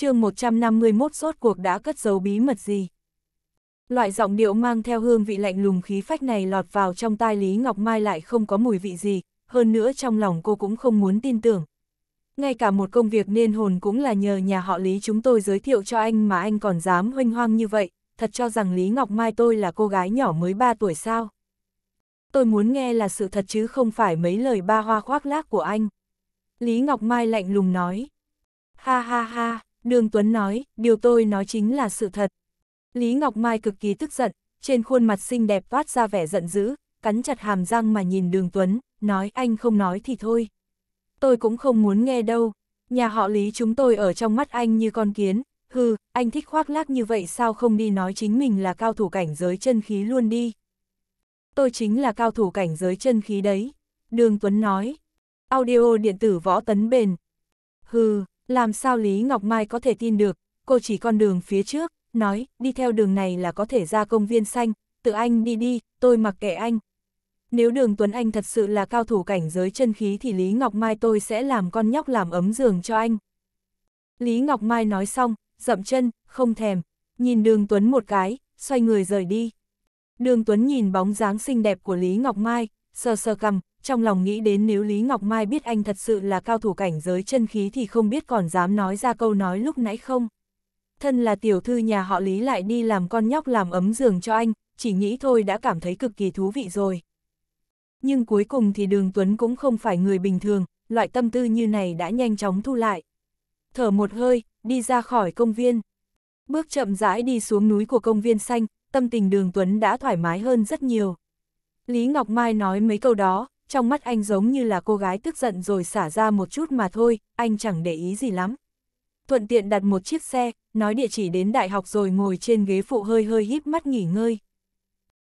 chương 151 rốt cuộc đã cất giấu bí mật gì. Loại giọng điệu mang theo hương vị lạnh lùng khí phách này lọt vào trong tai Lý Ngọc Mai lại không có mùi vị gì, hơn nữa trong lòng cô cũng không muốn tin tưởng. Ngay cả một công việc nên hồn cũng là nhờ nhà họ Lý chúng tôi giới thiệu cho anh mà anh còn dám hoanh hoang như vậy, thật cho rằng Lý Ngọc Mai tôi là cô gái nhỏ mới 3 tuổi sao. Tôi muốn nghe là sự thật chứ không phải mấy lời ba hoa khoác lác của anh. Lý Ngọc Mai lạnh lùng nói. Ha ha ha, Đường Tuấn nói, điều tôi nói chính là sự thật. Lý Ngọc Mai cực kỳ tức giận, trên khuôn mặt xinh đẹp toát ra vẻ giận dữ, cắn chặt hàm răng mà nhìn đường Tuấn, nói anh không nói thì thôi. Tôi cũng không muốn nghe đâu, nhà họ Lý chúng tôi ở trong mắt anh như con kiến, hừ, anh thích khoác lác như vậy sao không đi nói chính mình là cao thủ cảnh giới chân khí luôn đi. Tôi chính là cao thủ cảnh giới chân khí đấy, đường Tuấn nói. Audio điện tử võ tấn bền. Hừ, làm sao Lý Ngọc Mai có thể tin được, cô chỉ con đường phía trước, nói, đi theo đường này là có thể ra công viên xanh, tự anh đi đi, tôi mặc kệ anh. Nếu đường Tuấn Anh thật sự là cao thủ cảnh giới chân khí thì Lý Ngọc Mai tôi sẽ làm con nhóc làm ấm giường cho anh. Lý Ngọc Mai nói xong, dậm chân, không thèm, nhìn đường Tuấn một cái, xoay người rời đi. Đường Tuấn nhìn bóng dáng xinh đẹp của Lý Ngọc Mai, sờ sờ cầm, trong lòng nghĩ đến nếu Lý Ngọc Mai biết anh thật sự là cao thủ cảnh giới chân khí thì không biết còn dám nói ra câu nói lúc nãy không. Thân là tiểu thư nhà họ Lý lại đi làm con nhóc làm ấm giường cho anh, chỉ nghĩ thôi đã cảm thấy cực kỳ thú vị rồi. Nhưng cuối cùng thì Đường Tuấn cũng không phải người bình thường, loại tâm tư như này đã nhanh chóng thu lại. Thở một hơi, đi ra khỏi công viên. Bước chậm rãi đi xuống núi của công viên xanh, tâm tình Đường Tuấn đã thoải mái hơn rất nhiều. Lý Ngọc Mai nói mấy câu đó, trong mắt anh giống như là cô gái tức giận rồi xả ra một chút mà thôi, anh chẳng để ý gì lắm. Thuận tiện đặt một chiếc xe, nói địa chỉ đến đại học rồi ngồi trên ghế phụ hơi hơi híp mắt nghỉ ngơi.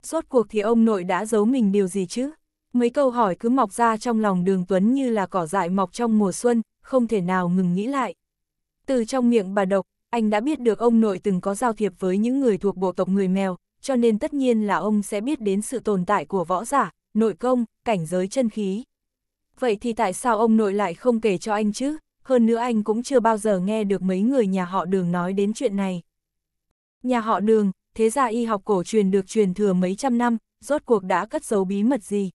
Rốt cuộc thì ông nội đã giấu mình điều gì chứ? Mấy câu hỏi cứ mọc ra trong lòng đường Tuấn như là cỏ dại mọc trong mùa xuân, không thể nào ngừng nghĩ lại. Từ trong miệng bà độc, anh đã biết được ông nội từng có giao thiệp với những người thuộc bộ tộc người mèo, cho nên tất nhiên là ông sẽ biết đến sự tồn tại của võ giả, nội công, cảnh giới chân khí. Vậy thì tại sao ông nội lại không kể cho anh chứ? Hơn nữa anh cũng chưa bao giờ nghe được mấy người nhà họ đường nói đến chuyện này. Nhà họ đường, thế gia y học cổ truyền được truyền thừa mấy trăm năm, rốt cuộc đã cất giấu bí mật gì.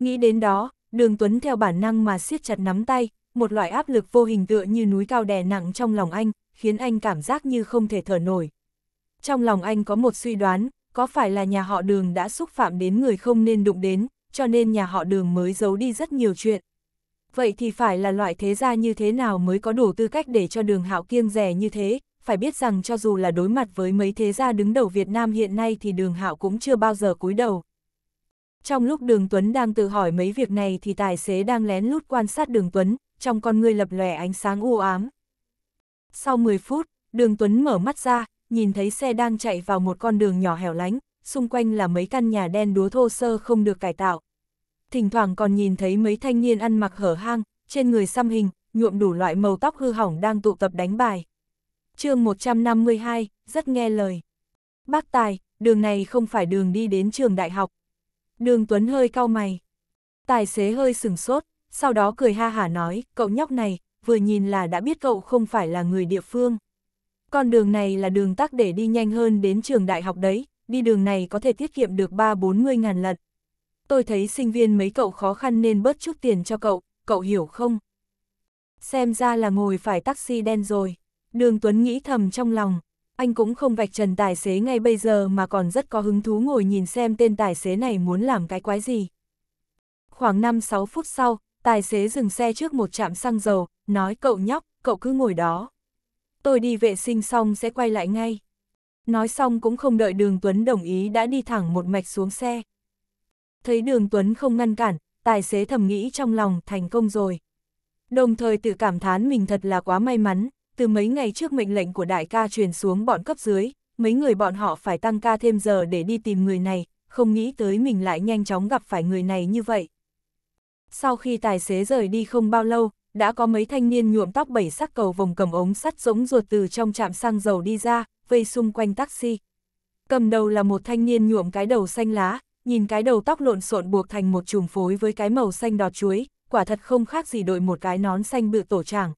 Nghĩ đến đó, đường Tuấn theo bản năng mà siết chặt nắm tay, một loại áp lực vô hình tựa như núi cao đè nặng trong lòng anh, khiến anh cảm giác như không thể thở nổi. Trong lòng anh có một suy đoán, có phải là nhà họ đường đã xúc phạm đến người không nên đụng đến, cho nên nhà họ đường mới giấu đi rất nhiều chuyện. Vậy thì phải là loại thế gia như thế nào mới có đủ tư cách để cho đường hạo kiêng rẻ như thế, phải biết rằng cho dù là đối mặt với mấy thế gia đứng đầu Việt Nam hiện nay thì đường hạo cũng chưa bao giờ cúi đầu. Trong lúc đường Tuấn đang tự hỏi mấy việc này thì tài xế đang lén lút quan sát đường Tuấn, trong con người lập lòe ánh sáng u ám. Sau 10 phút, đường Tuấn mở mắt ra, nhìn thấy xe đang chạy vào một con đường nhỏ hẻo lánh, xung quanh là mấy căn nhà đen đúa thô sơ không được cải tạo. Thỉnh thoảng còn nhìn thấy mấy thanh niên ăn mặc hở hang, trên người xăm hình, nhuộm đủ loại màu tóc hư hỏng đang tụ tập đánh bài. chương 152, rất nghe lời. Bác Tài, đường này không phải đường đi đến trường đại học. Đường Tuấn hơi cau mày. Tài xế hơi sừng sốt, sau đó cười ha hả nói, cậu nhóc này, vừa nhìn là đã biết cậu không phải là người địa phương. Con đường này là đường tắt để đi nhanh hơn đến trường đại học đấy, đi đường này có thể tiết kiệm được 3-40 ngàn lần. Tôi thấy sinh viên mấy cậu khó khăn nên bớt chút tiền cho cậu, cậu hiểu không? Xem ra là ngồi phải taxi đen rồi. Đường Tuấn nghĩ thầm trong lòng, anh cũng không vạch trần tài xế ngay bây giờ mà còn rất có hứng thú ngồi nhìn xem tên tài xế này muốn làm cái quái gì. Khoảng 5-6 phút sau, tài xế dừng xe trước một trạm xăng dầu, nói cậu nhóc, cậu cứ ngồi đó tôi đi vệ sinh xong sẽ quay lại ngay. Nói xong cũng không đợi đường Tuấn đồng ý đã đi thẳng một mạch xuống xe. Thấy đường Tuấn không ngăn cản, tài xế thầm nghĩ trong lòng thành công rồi. Đồng thời tự cảm thán mình thật là quá may mắn, từ mấy ngày trước mệnh lệnh của đại ca truyền xuống bọn cấp dưới, mấy người bọn họ phải tăng ca thêm giờ để đi tìm người này, không nghĩ tới mình lại nhanh chóng gặp phải người này như vậy. Sau khi tài xế rời đi không bao lâu, đã có mấy thanh niên nhuộm tóc bảy sắc cầu vòng cầm ống sắt giống ruột từ trong trạm xăng dầu đi ra, vây xung quanh taxi. Cầm đầu là một thanh niên nhuộm cái đầu xanh lá, nhìn cái đầu tóc lộn xộn buộc thành một chùm phối với cái màu xanh đọt chuối, quả thật không khác gì đội một cái nón xanh bự tổ tràng.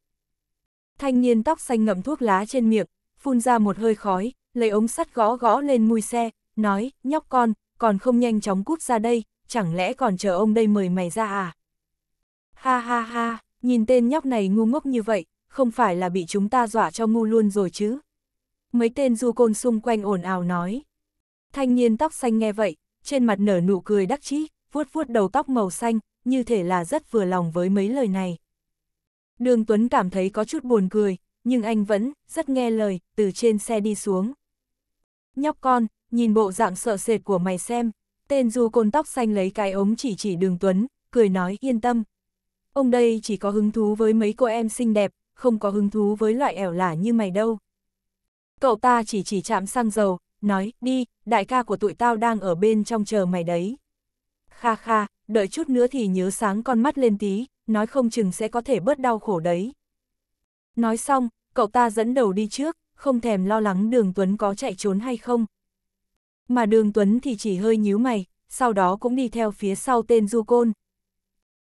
Thanh niên tóc xanh ngậm thuốc lá trên miệng, phun ra một hơi khói, lấy ống sắt gõ gõ lên mui xe, nói, nhóc con, còn không nhanh chóng cút ra đây, chẳng lẽ còn chờ ông đây mời mày ra à? Ha ha ha! Nhìn tên nhóc này ngu ngốc như vậy, không phải là bị chúng ta dọa cho ngu luôn rồi chứ. Mấy tên du côn xung quanh ồn ào nói. Thanh niên tóc xanh nghe vậy, trên mặt nở nụ cười đắc chí, vuốt vuốt đầu tóc màu xanh, như thể là rất vừa lòng với mấy lời này. Đường Tuấn cảm thấy có chút buồn cười, nhưng anh vẫn rất nghe lời, từ trên xe đi xuống. Nhóc con, nhìn bộ dạng sợ sệt của mày xem, tên du côn tóc xanh lấy cái ống chỉ chỉ đường Tuấn, cười nói yên tâm, Ông đây chỉ có hứng thú với mấy cô em xinh đẹp, không có hứng thú với loại ẻo lả như mày đâu. Cậu ta chỉ chỉ chạm xăng dầu, nói, đi, đại ca của tụi tao đang ở bên trong chờ mày đấy. Kha kha, đợi chút nữa thì nhớ sáng con mắt lên tí, nói không chừng sẽ có thể bớt đau khổ đấy. Nói xong, cậu ta dẫn đầu đi trước, không thèm lo lắng đường Tuấn có chạy trốn hay không. Mà đường Tuấn thì chỉ hơi nhíu mày, sau đó cũng đi theo phía sau tên Du Côn,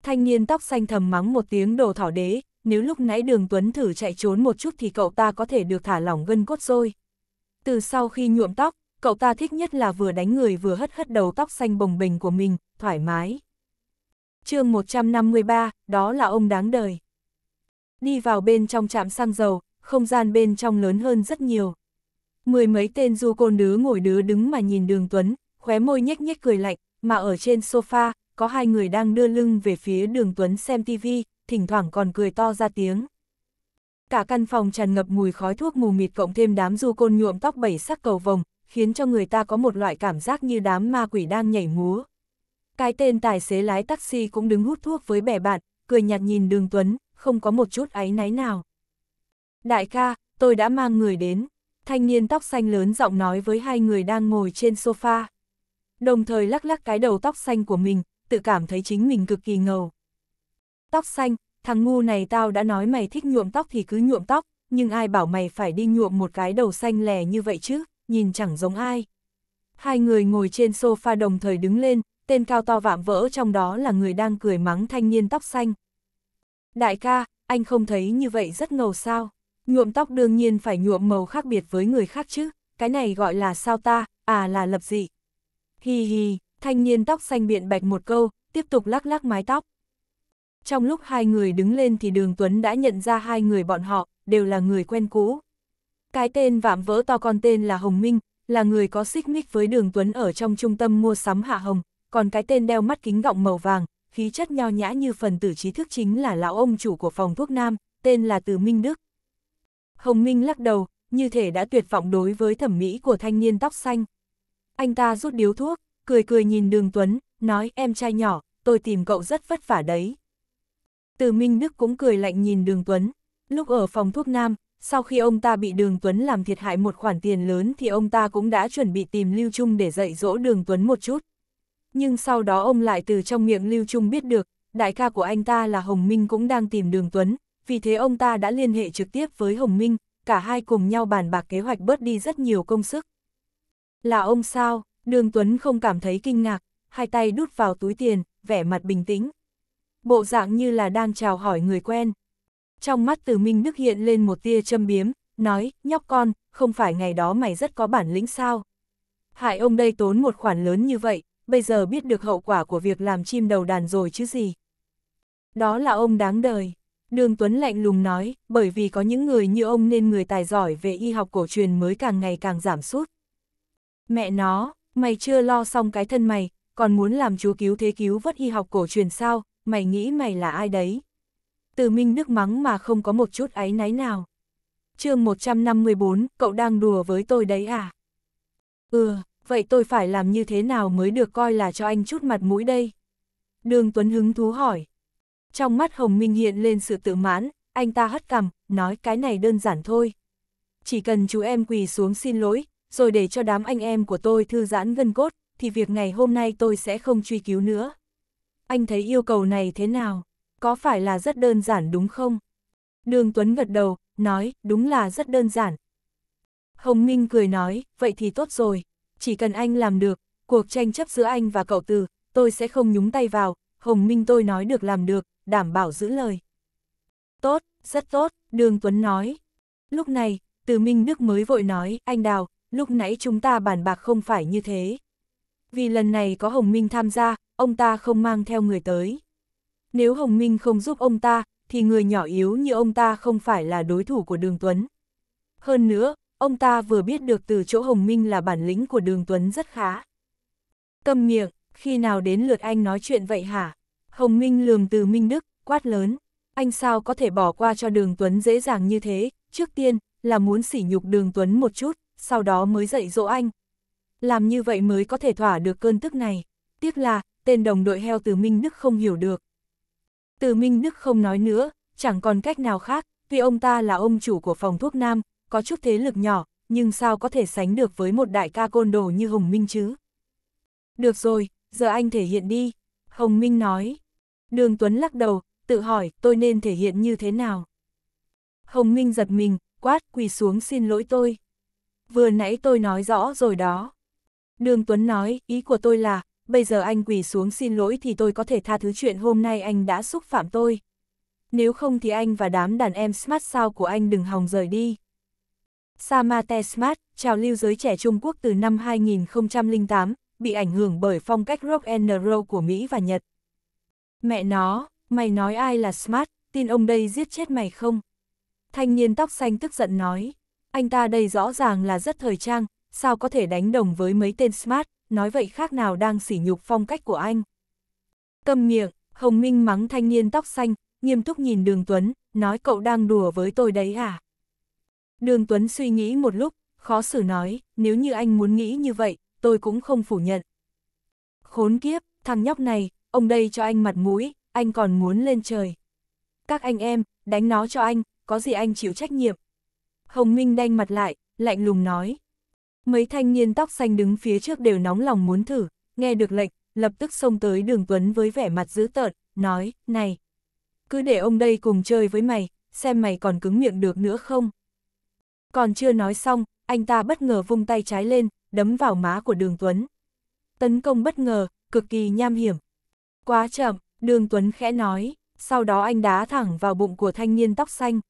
Thanh niên tóc xanh thầm mắng một tiếng đồ thỏ đế, nếu lúc nãy đường Tuấn thử chạy trốn một chút thì cậu ta có thể được thả lỏng gân cốt rồi. Từ sau khi nhuộm tóc, cậu ta thích nhất là vừa đánh người vừa hất hất đầu tóc xanh bồng bình của mình, thoải mái. chương 153, đó là ông đáng đời. Đi vào bên trong trạm xăng dầu, không gian bên trong lớn hơn rất nhiều. Mười mấy tên du côn đứa ngồi đứa đứng mà nhìn đường Tuấn, khóe môi nhếch nhếch cười lạnh, mà ở trên sofa, có hai người đang đưa lưng về phía đường Tuấn xem tivi, thỉnh thoảng còn cười to ra tiếng. Cả căn phòng tràn ngập mùi khói thuốc mù mịt cộng thêm đám du côn nhuộm tóc bảy sắc cầu vồng, khiến cho người ta có một loại cảm giác như đám ma quỷ đang nhảy múa. Cái tên tài xế lái taxi cũng đứng hút thuốc với bè bạn, cười nhạt nhìn đường Tuấn, không có một chút áy náy nào. Đại ca, tôi đã mang người đến. Thanh niên tóc xanh lớn giọng nói với hai người đang ngồi trên sofa. Đồng thời lắc lắc cái đầu tóc xanh của mình, tự cảm thấy chính mình cực kỳ ngầu. Tóc xanh, thằng ngu này tao đã nói mày thích nhuộm tóc thì cứ nhuộm tóc, nhưng ai bảo mày phải đi nhuộm một cái đầu xanh lè như vậy chứ, nhìn chẳng giống ai. Hai người ngồi trên sofa đồng thời đứng lên, tên cao to vạm vỡ trong đó là người đang cười mắng thanh niên tóc xanh. Đại ca, anh không thấy như vậy rất ngầu sao? Nhuộm tóc đương nhiên phải nhuộm màu khác biệt với người khác chứ, cái này gọi là sao ta, à là lập dị. Hi hi, Thanh niên tóc xanh biện bạch một câu, tiếp tục lắc lắc mái tóc. Trong lúc hai người đứng lên thì Đường Tuấn đã nhận ra hai người bọn họ, đều là người quen cũ. Cái tên vạm vỡ to con tên là Hồng Minh, là người có xích mích với Đường Tuấn ở trong trung tâm mua sắm Hạ Hồng, còn cái tên đeo mắt kính gọng màu vàng, khí chất nho nhã như phần tử trí thức chính là lão ông chủ của phòng thuốc nam, tên là Từ Minh Đức. Hồng Minh lắc đầu, như thể đã tuyệt vọng đối với thẩm mỹ của thanh niên tóc xanh. Anh ta rút điếu thuốc, cười cười nhìn đường Tuấn, nói em trai nhỏ, tôi tìm cậu rất vất vả đấy. Từ Minh Đức cũng cười lạnh nhìn đường Tuấn, lúc ở phòng thuốc nam, sau khi ông ta bị đường Tuấn làm thiệt hại một khoản tiền lớn thì ông ta cũng đã chuẩn bị tìm Lưu Trung để dạy dỗ đường Tuấn một chút. Nhưng sau đó ông lại từ trong miệng Lưu Trung biết được, đại ca của anh ta là Hồng Minh cũng đang tìm đường Tuấn, vì thế ông ta đã liên hệ trực tiếp với Hồng Minh, cả hai cùng nhau bàn bạc kế hoạch bớt đi rất nhiều công sức. Là ông sao? Đường Tuấn không cảm thấy kinh ngạc, hai tay đút vào túi tiền, vẻ mặt bình tĩnh. Bộ dạng như là đang chào hỏi người quen. Trong mắt Từ Minh Đức hiện lên một tia châm biếm, nói, nhóc con, không phải ngày đó mày rất có bản lĩnh sao? Hại ông đây tốn một khoản lớn như vậy, bây giờ biết được hậu quả của việc làm chim đầu đàn rồi chứ gì. Đó là ông đáng đời. Đường Tuấn lạnh lùng nói, bởi vì có những người như ông nên người tài giỏi về y học cổ truyền mới càng ngày càng giảm sút. Mẹ nó, mày chưa lo xong cái thân mày, còn muốn làm chúa cứu thế cứu vất y học cổ truyền sao, mày nghĩ mày là ai đấy. Từ Minh nước mắng mà không có một chút áy náy nào. chương 154, cậu đang đùa với tôi đấy à? Ừ, vậy tôi phải làm như thế nào mới được coi là cho anh chút mặt mũi đây? Đường Tuấn hứng thú hỏi. Trong mắt Hồng Minh hiện lên sự tự mãn, anh ta hất cằm, nói cái này đơn giản thôi. Chỉ cần chú em quỳ xuống xin lỗi, rồi để cho đám anh em của tôi thư giãn gân cốt, thì việc ngày hôm nay tôi sẽ không truy cứu nữa. Anh thấy yêu cầu này thế nào? Có phải là rất đơn giản đúng không? Đường Tuấn gật đầu, nói, đúng là rất đơn giản. Hồng Minh cười nói, vậy thì tốt rồi, chỉ cần anh làm được, cuộc tranh chấp giữa anh và cậu từ, tôi sẽ không nhúng tay vào, Hồng Minh tôi nói được làm được, đảm bảo giữ lời. Tốt, rất tốt, Đường Tuấn nói. Lúc này, Từ Minh Đức mới vội nói, anh Đào, lúc nãy chúng ta bàn bạc không phải như thế. Vì lần này có Hồng Minh tham gia, ông ta không mang theo người tới. Nếu Hồng Minh không giúp ông ta, thì người nhỏ yếu như ông ta không phải là đối thủ của Đường Tuấn. Hơn nữa, ông ta vừa biết được từ chỗ Hồng Minh là bản lĩnh của Đường Tuấn rất khá. Cầm miệng, khi nào đến lượt anh nói chuyện vậy hả? Hồng Minh lườm từ Minh Đức, quát lớn. Anh sao có thể bỏ qua cho Đường Tuấn dễ dàng như thế, trước tiên là muốn sỉ nhục Đường Tuấn một chút sau đó mới dạy dỗ anh. Làm như vậy mới có thể thỏa được cơn tức này. Tiếc là, tên đồng đội heo Từ Minh Đức không hiểu được. Từ Minh Đức không nói nữa, chẳng còn cách nào khác, vì ông ta là ông chủ của phòng thuốc nam, có chút thế lực nhỏ, nhưng sao có thể sánh được với một đại ca côn đồ như Hồng Minh chứ? Được rồi, giờ anh thể hiện đi, Hồng Minh nói. Đường Tuấn lắc đầu, tự hỏi tôi nên thể hiện như thế nào. Hồng Minh giật mình, quát quỳ xuống xin lỗi tôi vừa nãy tôi nói rõ rồi đó. Đường Tuấn nói, ý của tôi là, bây giờ anh quỳ xuống xin lỗi thì tôi có thể tha thứ chuyện hôm nay anh đã xúc phạm tôi. Nếu không thì anh và đám đàn em smart sao của anh đừng hòng rời đi. Samate Smart, trào lưu giới trẻ Trung Quốc từ năm 2008, bị ảnh hưởng bởi phong cách rock and roll của Mỹ và Nhật. Mẹ nó, mày nói ai là Smart, tin ông đây giết chết mày không? Thanh niên tóc xanh tức giận nói anh ta đây rõ ràng là rất thời trang, sao có thể đánh đồng với mấy tên smart, nói vậy khác nào đang sỉ nhục phong cách của anh. Cầm miệng, Hồng Minh mắng thanh niên tóc xanh, nghiêm túc nhìn Đường Tuấn, nói cậu đang đùa với tôi đấy à? Đường Tuấn suy nghĩ một lúc, khó xử nói, nếu như anh muốn nghĩ như vậy, tôi cũng không phủ nhận. Khốn kiếp, thằng nhóc này, ông đây cho anh mặt mũi, anh còn muốn lên trời. Các anh em, đánh nó cho anh, có gì anh chịu trách nhiệm. Hồng Minh đanh mặt lại, lạnh lùng nói. Mấy thanh niên tóc xanh đứng phía trước đều nóng lòng muốn thử, nghe được lệnh, lập tức xông tới đường Tuấn với vẻ mặt dữ tợn, nói, này, cứ để ông đây cùng chơi với mày, xem mày còn cứng miệng được nữa không. Còn chưa nói xong, anh ta bất ngờ vung tay trái lên, đấm vào má của đường Tuấn. Tấn công bất ngờ, cực kỳ nham hiểm. Quá chậm, đường Tuấn khẽ nói, sau đó anh đá thẳng vào bụng của thanh niên tóc xanh.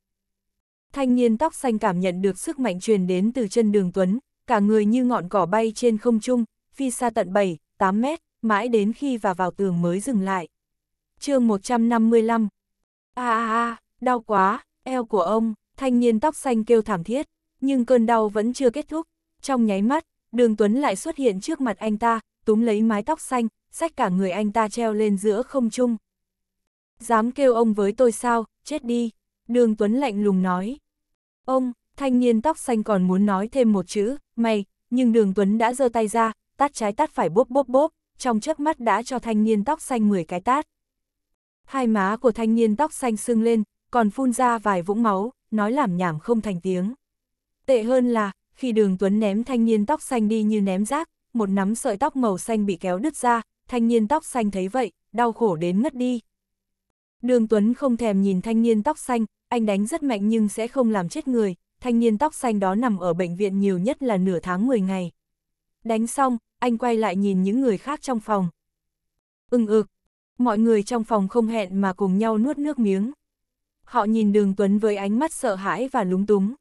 Thanh niên tóc xanh cảm nhận được sức mạnh truyền đến từ chân đường Tuấn, cả người như ngọn cỏ bay trên không trung, phi xa tận 7, 8 mét, mãi đến khi và vào tường mới dừng lại. chương 155 a a a, đau quá, eo của ông, thanh niên tóc xanh kêu thảm thiết, nhưng cơn đau vẫn chưa kết thúc. Trong nháy mắt, đường Tuấn lại xuất hiện trước mặt anh ta, túm lấy mái tóc xanh, xách cả người anh ta treo lên giữa không trung. Dám kêu ông với tôi sao, chết đi. Đường Tuấn lạnh lùng nói. Ông, thanh niên tóc xanh còn muốn nói thêm một chữ, mày, nhưng đường Tuấn đã giơ tay ra, tát trái tát phải bốp bốp bốp, trong chớp mắt đã cho thanh niên tóc xanh 10 cái tát. Hai má của thanh niên tóc xanh sưng lên, còn phun ra vài vũng máu, nói làm nhảm không thành tiếng. Tệ hơn là, khi đường Tuấn ném thanh niên tóc xanh đi như ném rác, một nắm sợi tóc màu xanh bị kéo đứt ra, thanh niên tóc xanh thấy vậy, đau khổ đến ngất đi. Đường Tuấn không thèm nhìn thanh niên tóc xanh, anh đánh rất mạnh nhưng sẽ không làm chết người, thanh niên tóc xanh đó nằm ở bệnh viện nhiều nhất là nửa tháng 10 ngày. Đánh xong, anh quay lại nhìn những người khác trong phòng. Ưng ừ, ực, mọi người trong phòng không hẹn mà cùng nhau nuốt nước miếng. Họ nhìn đường Tuấn với ánh mắt sợ hãi và lúng túng.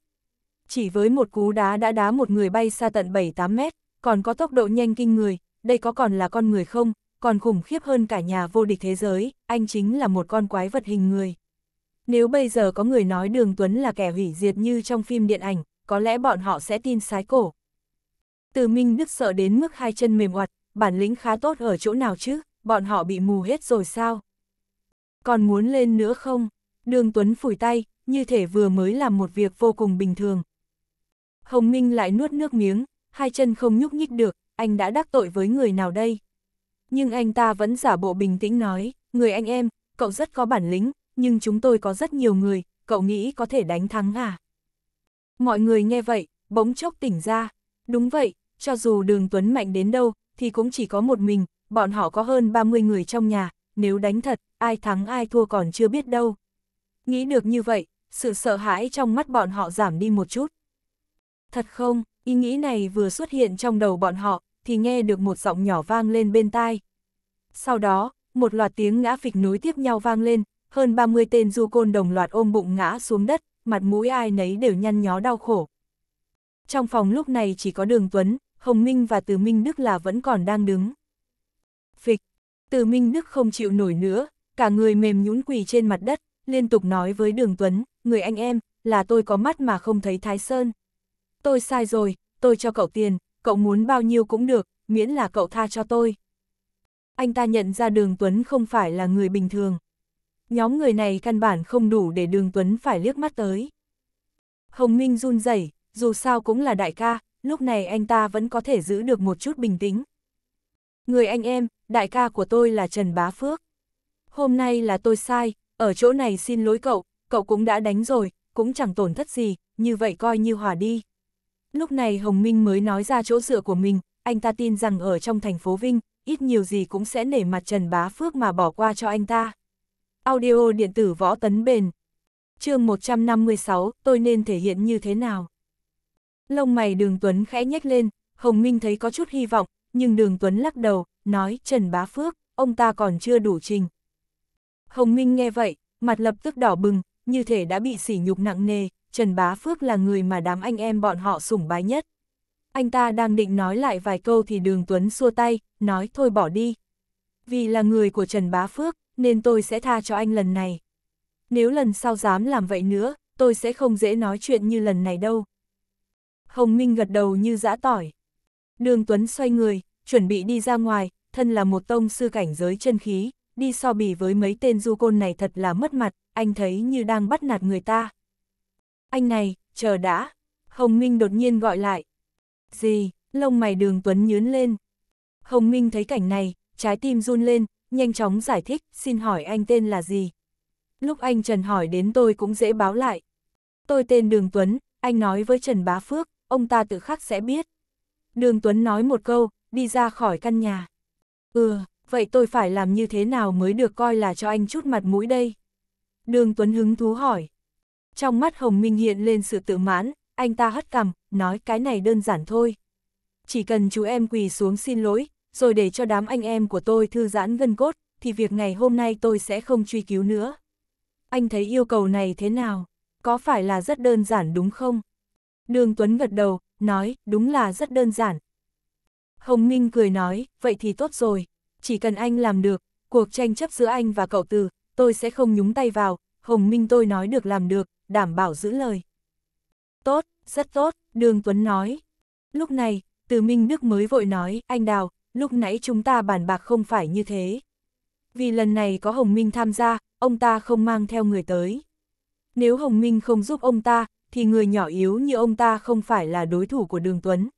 Chỉ với một cú đá đã đá một người bay xa tận 7-8 mét, còn có tốc độ nhanh kinh người, đây có còn là con người không, còn khủng khiếp hơn cả nhà vô địch thế giới, anh chính là một con quái vật hình người. Nếu bây giờ có người nói Đường Tuấn là kẻ hủy diệt như trong phim điện ảnh, có lẽ bọn họ sẽ tin sái cổ. Từ Minh Đức sợ đến mức hai chân mềm oặt, bản lĩnh khá tốt ở chỗ nào chứ, bọn họ bị mù hết rồi sao? Còn muốn lên nữa không? Đường Tuấn phủi tay, như thể vừa mới làm một việc vô cùng bình thường. Hồng Minh lại nuốt nước miếng, hai chân không nhúc nhích được, anh đã đắc tội với người nào đây? nhưng anh ta vẫn giả bộ bình tĩnh nói, người anh em, cậu rất có bản lĩnh, nhưng chúng tôi có rất nhiều người, cậu nghĩ có thể đánh thắng à? Mọi người nghe vậy, bỗng chốc tỉnh ra, đúng vậy, cho dù đường Tuấn mạnh đến đâu, thì cũng chỉ có một mình, bọn họ có hơn 30 người trong nhà, nếu đánh thật, ai thắng ai thua còn chưa biết đâu. Nghĩ được như vậy, sự sợ hãi trong mắt bọn họ giảm đi một chút. Thật không, ý nghĩ này vừa xuất hiện trong đầu bọn họ, thì nghe được một giọng nhỏ vang lên bên tai. Sau đó, một loạt tiếng ngã phịch núi tiếp nhau vang lên, hơn 30 tên du côn đồng loạt ôm bụng ngã xuống đất, mặt mũi ai nấy đều nhăn nhó đau khổ. Trong phòng lúc này chỉ có Đường Tuấn, Hồng Minh và Từ Minh Đức là vẫn còn đang đứng. Phịch, Từ Minh Đức không chịu nổi nữa, cả người mềm nhũn quỳ trên mặt đất, liên tục nói với Đường Tuấn, người anh em, là tôi có mắt mà không thấy Thái Sơn. Tôi sai rồi, tôi cho cậu tiền, cậu muốn bao nhiêu cũng được, miễn là cậu tha cho tôi. Anh ta nhận ra Đường Tuấn không phải là người bình thường. Nhóm người này căn bản không đủ để Đường Tuấn phải liếc mắt tới. Hồng Minh run rẩy, dù sao cũng là đại ca, lúc này anh ta vẫn có thể giữ được một chút bình tĩnh. Người anh em, đại ca của tôi là Trần Bá Phước. Hôm nay là tôi sai, ở chỗ này xin lỗi cậu, cậu cũng đã đánh rồi, cũng chẳng tổn thất gì, như vậy coi như hòa đi. Lúc này Hồng Minh mới nói ra chỗ dựa của mình, anh ta tin rằng ở trong thành phố Vinh, ít nhiều gì cũng sẽ nể mặt Trần Bá Phước mà bỏ qua cho anh ta. Audio điện tử võ tấn bền. chương 156, tôi nên thể hiện như thế nào? Lông mày đường Tuấn khẽ nhếch lên, Hồng Minh thấy có chút hy vọng, nhưng đường Tuấn lắc đầu, nói Trần Bá Phước, ông ta còn chưa đủ trình. Hồng Minh nghe vậy, mặt lập tức đỏ bừng, như thể đã bị sỉ nhục nặng nề, Trần Bá Phước là người mà đám anh em bọn họ sủng bái nhất. Anh ta đang định nói lại vài câu thì Đường Tuấn xua tay, nói thôi bỏ đi. Vì là người của Trần Bá Phước, nên tôi sẽ tha cho anh lần này. Nếu lần sau dám làm vậy nữa, tôi sẽ không dễ nói chuyện như lần này đâu. Hồng Minh gật đầu như dã tỏi. Đường Tuấn xoay người, chuẩn bị đi ra ngoài, thân là một tông sư cảnh giới chân khí, đi so bì với mấy tên du côn này thật là mất mặt, anh thấy như đang bắt nạt người ta. Anh này, chờ đã. Hồng Minh đột nhiên gọi lại. Gì, lông mày đường Tuấn nhướn lên. Hồng Minh thấy cảnh này, trái tim run lên, nhanh chóng giải thích, xin hỏi anh tên là gì. Lúc anh Trần hỏi đến tôi cũng dễ báo lại. Tôi tên Đường Tuấn, anh nói với Trần Bá Phước, ông ta tự khắc sẽ biết. Đường Tuấn nói một câu, đi ra khỏi căn nhà. Ừ, vậy tôi phải làm như thế nào mới được coi là cho anh chút mặt mũi đây? Đường Tuấn hứng thú hỏi trong mắt Hồng Minh hiện lên sự tự mãn, anh ta hất cằm, nói cái này đơn giản thôi. Chỉ cần chú em quỳ xuống xin lỗi, rồi để cho đám anh em của tôi thư giãn gân cốt, thì việc ngày hôm nay tôi sẽ không truy cứu nữa. Anh thấy yêu cầu này thế nào? Có phải là rất đơn giản đúng không? Đường Tuấn gật đầu, nói, đúng là rất đơn giản. Hồng Minh cười nói, vậy thì tốt rồi, chỉ cần anh làm được, cuộc tranh chấp giữa anh và cậu từ, tôi sẽ không nhúng tay vào, Hồng Minh tôi nói được làm được, đảm bảo giữ lời. Tốt, rất tốt, Đường Tuấn nói. Lúc này, Từ Minh Đức mới vội nói, anh Đào, lúc nãy chúng ta bàn bạc không phải như thế. Vì lần này có Hồng Minh tham gia, ông ta không mang theo người tới. Nếu Hồng Minh không giúp ông ta, thì người nhỏ yếu như ông ta không phải là đối thủ của Đường Tuấn.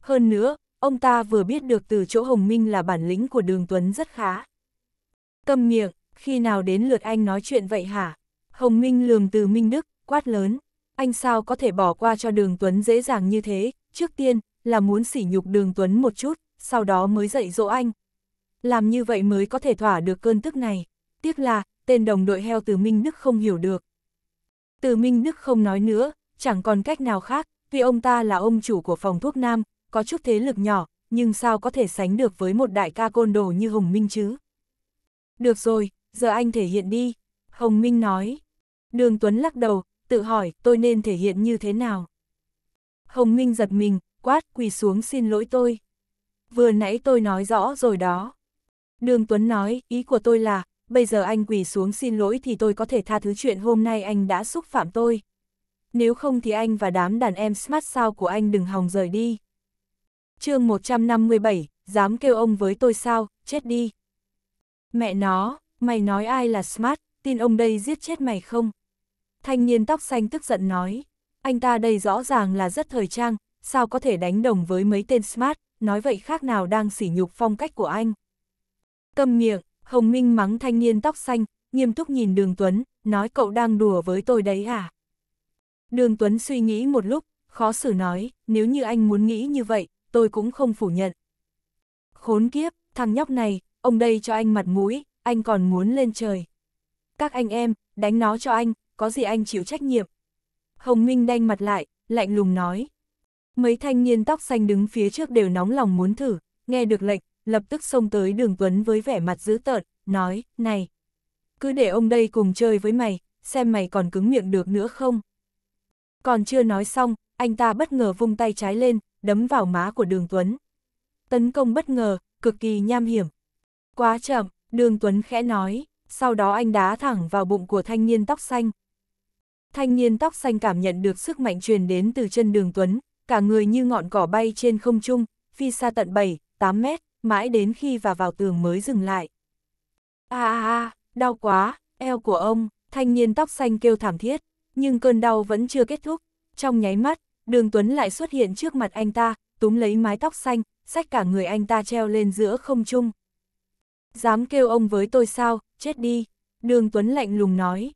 Hơn nữa, ông ta vừa biết được từ chỗ Hồng Minh là bản lĩnh của Đường Tuấn rất khá. câm miệng, khi nào đến lượt anh nói chuyện vậy hả? Hồng Minh lườm từ Minh Đức, quát lớn, anh sao có thể bỏ qua cho đường Tuấn dễ dàng như thế, trước tiên là muốn sỉ nhục đường Tuấn một chút, sau đó mới dạy dỗ anh. Làm như vậy mới có thể thỏa được cơn tức này, tiếc là, tên đồng đội heo từ Minh Đức không hiểu được. Từ Minh Đức không nói nữa, chẳng còn cách nào khác, vì ông ta là ông chủ của phòng thuốc nam, có chút thế lực nhỏ, nhưng sao có thể sánh được với một đại ca côn đồ như Hồng Minh chứ? Được rồi, giờ anh thể hiện đi, Hồng Minh nói. Đường Tuấn lắc đầu, tự hỏi tôi nên thể hiện như thế nào. Hồng Minh giật mình, quát quỳ xuống xin lỗi tôi. Vừa nãy tôi nói rõ rồi đó. Đường Tuấn nói, ý của tôi là, bây giờ anh quỳ xuống xin lỗi thì tôi có thể tha thứ chuyện hôm nay anh đã xúc phạm tôi. Nếu không thì anh và đám đàn em smart sao của anh đừng hòng rời đi. chương 157, dám kêu ông với tôi sao, chết đi. Mẹ nó, Mày nói ai là Smart, tin ông đây giết chết mày không? Thanh niên tóc xanh tức giận nói, anh ta đây rõ ràng là rất thời trang, sao có thể đánh đồng với mấy tên Smart, nói vậy khác nào đang sỉ nhục phong cách của anh. Cầm miệng, Hồng Minh mắng thanh niên tóc xanh, nghiêm túc nhìn Đường Tuấn, nói cậu đang đùa với tôi đấy hả? Đường Tuấn suy nghĩ một lúc, khó xử nói, nếu như anh muốn nghĩ như vậy, tôi cũng không phủ nhận. Khốn kiếp, thằng nhóc này, ông đây cho anh mặt mũi, anh còn muốn lên trời. Các anh em, đánh nó cho anh, có gì anh chịu trách nhiệm. Hồng Minh đanh mặt lại, lạnh lùng nói. Mấy thanh niên tóc xanh đứng phía trước đều nóng lòng muốn thử, nghe được lệnh, lập tức xông tới đường Tuấn với vẻ mặt dữ tợn, nói, này, cứ để ông đây cùng chơi với mày, xem mày còn cứng miệng được nữa không. Còn chưa nói xong, anh ta bất ngờ vung tay trái lên, đấm vào má của đường Tuấn. Tấn công bất ngờ, cực kỳ nham hiểm. Quá chậm, Đường Tuấn khẽ nói, sau đó anh đá thẳng vào bụng của thanh niên tóc xanh. Thanh niên tóc xanh cảm nhận được sức mạnh truyền đến từ chân đường Tuấn, cả người như ngọn cỏ bay trên không trung, phi xa tận 7, 8 mét, mãi đến khi và vào tường mới dừng lại. a a a, đau quá, eo của ông, thanh niên tóc xanh kêu thảm thiết, nhưng cơn đau vẫn chưa kết thúc. Trong nháy mắt, đường Tuấn lại xuất hiện trước mặt anh ta, túm lấy mái tóc xanh, xách cả người anh ta treo lên giữa không trung. Dám kêu ông với tôi sao, chết đi, đường Tuấn lạnh lùng nói.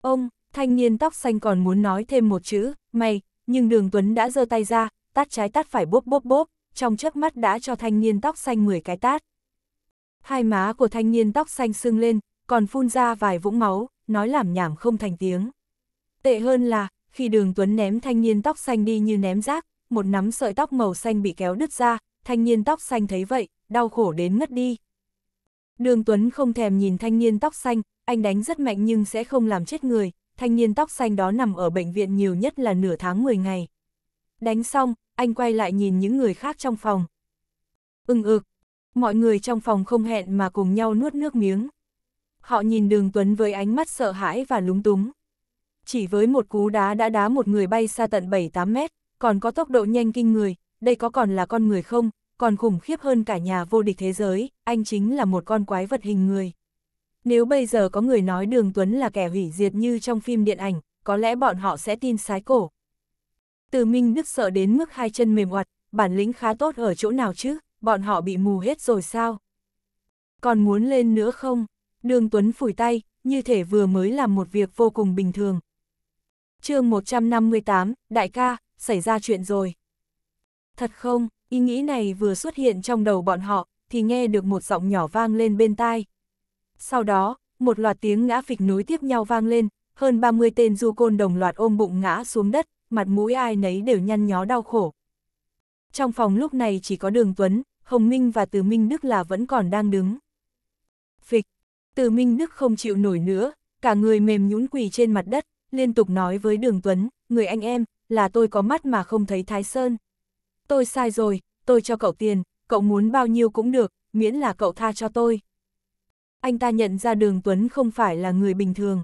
Ông, thanh niên tóc xanh còn muốn nói thêm một chữ, mày, nhưng đường Tuấn đã giơ tay ra, tát trái tát phải bốp bốp bốp, trong chớp mắt đã cho thanh niên tóc xanh 10 cái tát. Hai má của thanh niên tóc xanh sưng lên, còn phun ra vài vũng máu, nói làm nhảm không thành tiếng. Tệ hơn là, khi đường Tuấn ném thanh niên tóc xanh đi như ném rác, một nắm sợi tóc màu xanh bị kéo đứt ra, thanh niên tóc xanh thấy vậy, đau khổ đến ngất đi. Đường Tuấn không thèm nhìn thanh niên tóc xanh, anh đánh rất mạnh nhưng sẽ không làm chết người, thanh niên tóc xanh đó nằm ở bệnh viện nhiều nhất là nửa tháng 10 ngày. Đánh xong, anh quay lại nhìn những người khác trong phòng. Ưng ừ, ực, mọi người trong phòng không hẹn mà cùng nhau nuốt nước miếng. Họ nhìn đường Tuấn với ánh mắt sợ hãi và lúng túng. Chỉ với một cú đá đã đá một người bay xa tận 7-8 mét, còn có tốc độ nhanh kinh người, đây có còn là con người không, còn khủng khiếp hơn cả nhà vô địch thế giới, anh chính là một con quái vật hình người. Nếu bây giờ có người nói Đường Tuấn là kẻ hủy diệt như trong phim điện ảnh, có lẽ bọn họ sẽ tin sái cổ. Từ Minh Đức sợ đến mức hai chân mềm oặt, bản lĩnh khá tốt ở chỗ nào chứ, bọn họ bị mù hết rồi sao? Còn muốn lên nữa không? Đường Tuấn phủi tay, như thể vừa mới làm một việc vô cùng bình thường. chương 158, đại ca, xảy ra chuyện rồi. Thật không? Ý nghĩ này vừa xuất hiện trong đầu bọn họ, thì nghe được một giọng nhỏ vang lên bên tai. Sau đó, một loạt tiếng ngã phịch núi tiếp nhau vang lên, hơn 30 tên du côn đồng loạt ôm bụng ngã xuống đất, mặt mũi ai nấy đều nhăn nhó đau khổ. Trong phòng lúc này chỉ có Đường Tuấn, Hồng Minh và Từ Minh Đức là vẫn còn đang đứng. Phịch, Từ Minh Đức không chịu nổi nữa, cả người mềm nhũn quỳ trên mặt đất, liên tục nói với Đường Tuấn, người anh em, là tôi có mắt mà không thấy Thái Sơn tôi sai rồi, tôi cho cậu tiền, cậu muốn bao nhiêu cũng được, miễn là cậu tha cho tôi. Anh ta nhận ra Đường Tuấn không phải là người bình thường.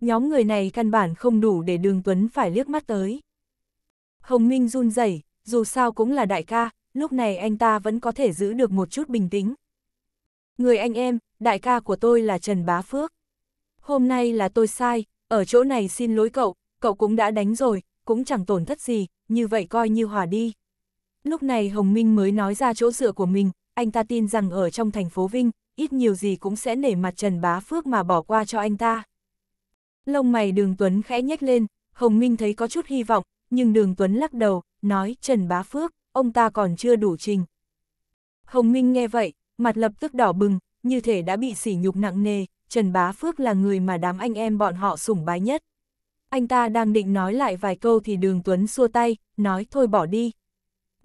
Nhóm người này căn bản không đủ để Đường Tuấn phải liếc mắt tới. Hồng Minh run rẩy, dù sao cũng là đại ca, lúc này anh ta vẫn có thể giữ được một chút bình tĩnh. Người anh em, đại ca của tôi là Trần Bá Phước. Hôm nay là tôi sai, ở chỗ này xin lỗi cậu, cậu cũng đã đánh rồi, cũng chẳng tổn thất gì, như vậy coi như hòa đi. Lúc này Hồng Minh mới nói ra chỗ dựa của mình, anh ta tin rằng ở trong thành phố Vinh, ít nhiều gì cũng sẽ nể mặt Trần Bá Phước mà bỏ qua cho anh ta. Lông mày Đường Tuấn khẽ nhếch lên, Hồng Minh thấy có chút hy vọng, nhưng Đường Tuấn lắc đầu, nói Trần Bá Phước, ông ta còn chưa đủ trình. Hồng Minh nghe vậy, mặt lập tức đỏ bừng, như thể đã bị sỉ nhục nặng nề, Trần Bá Phước là người mà đám anh em bọn họ sủng bái nhất. Anh ta đang định nói lại vài câu thì Đường Tuấn xua tay, nói thôi bỏ đi,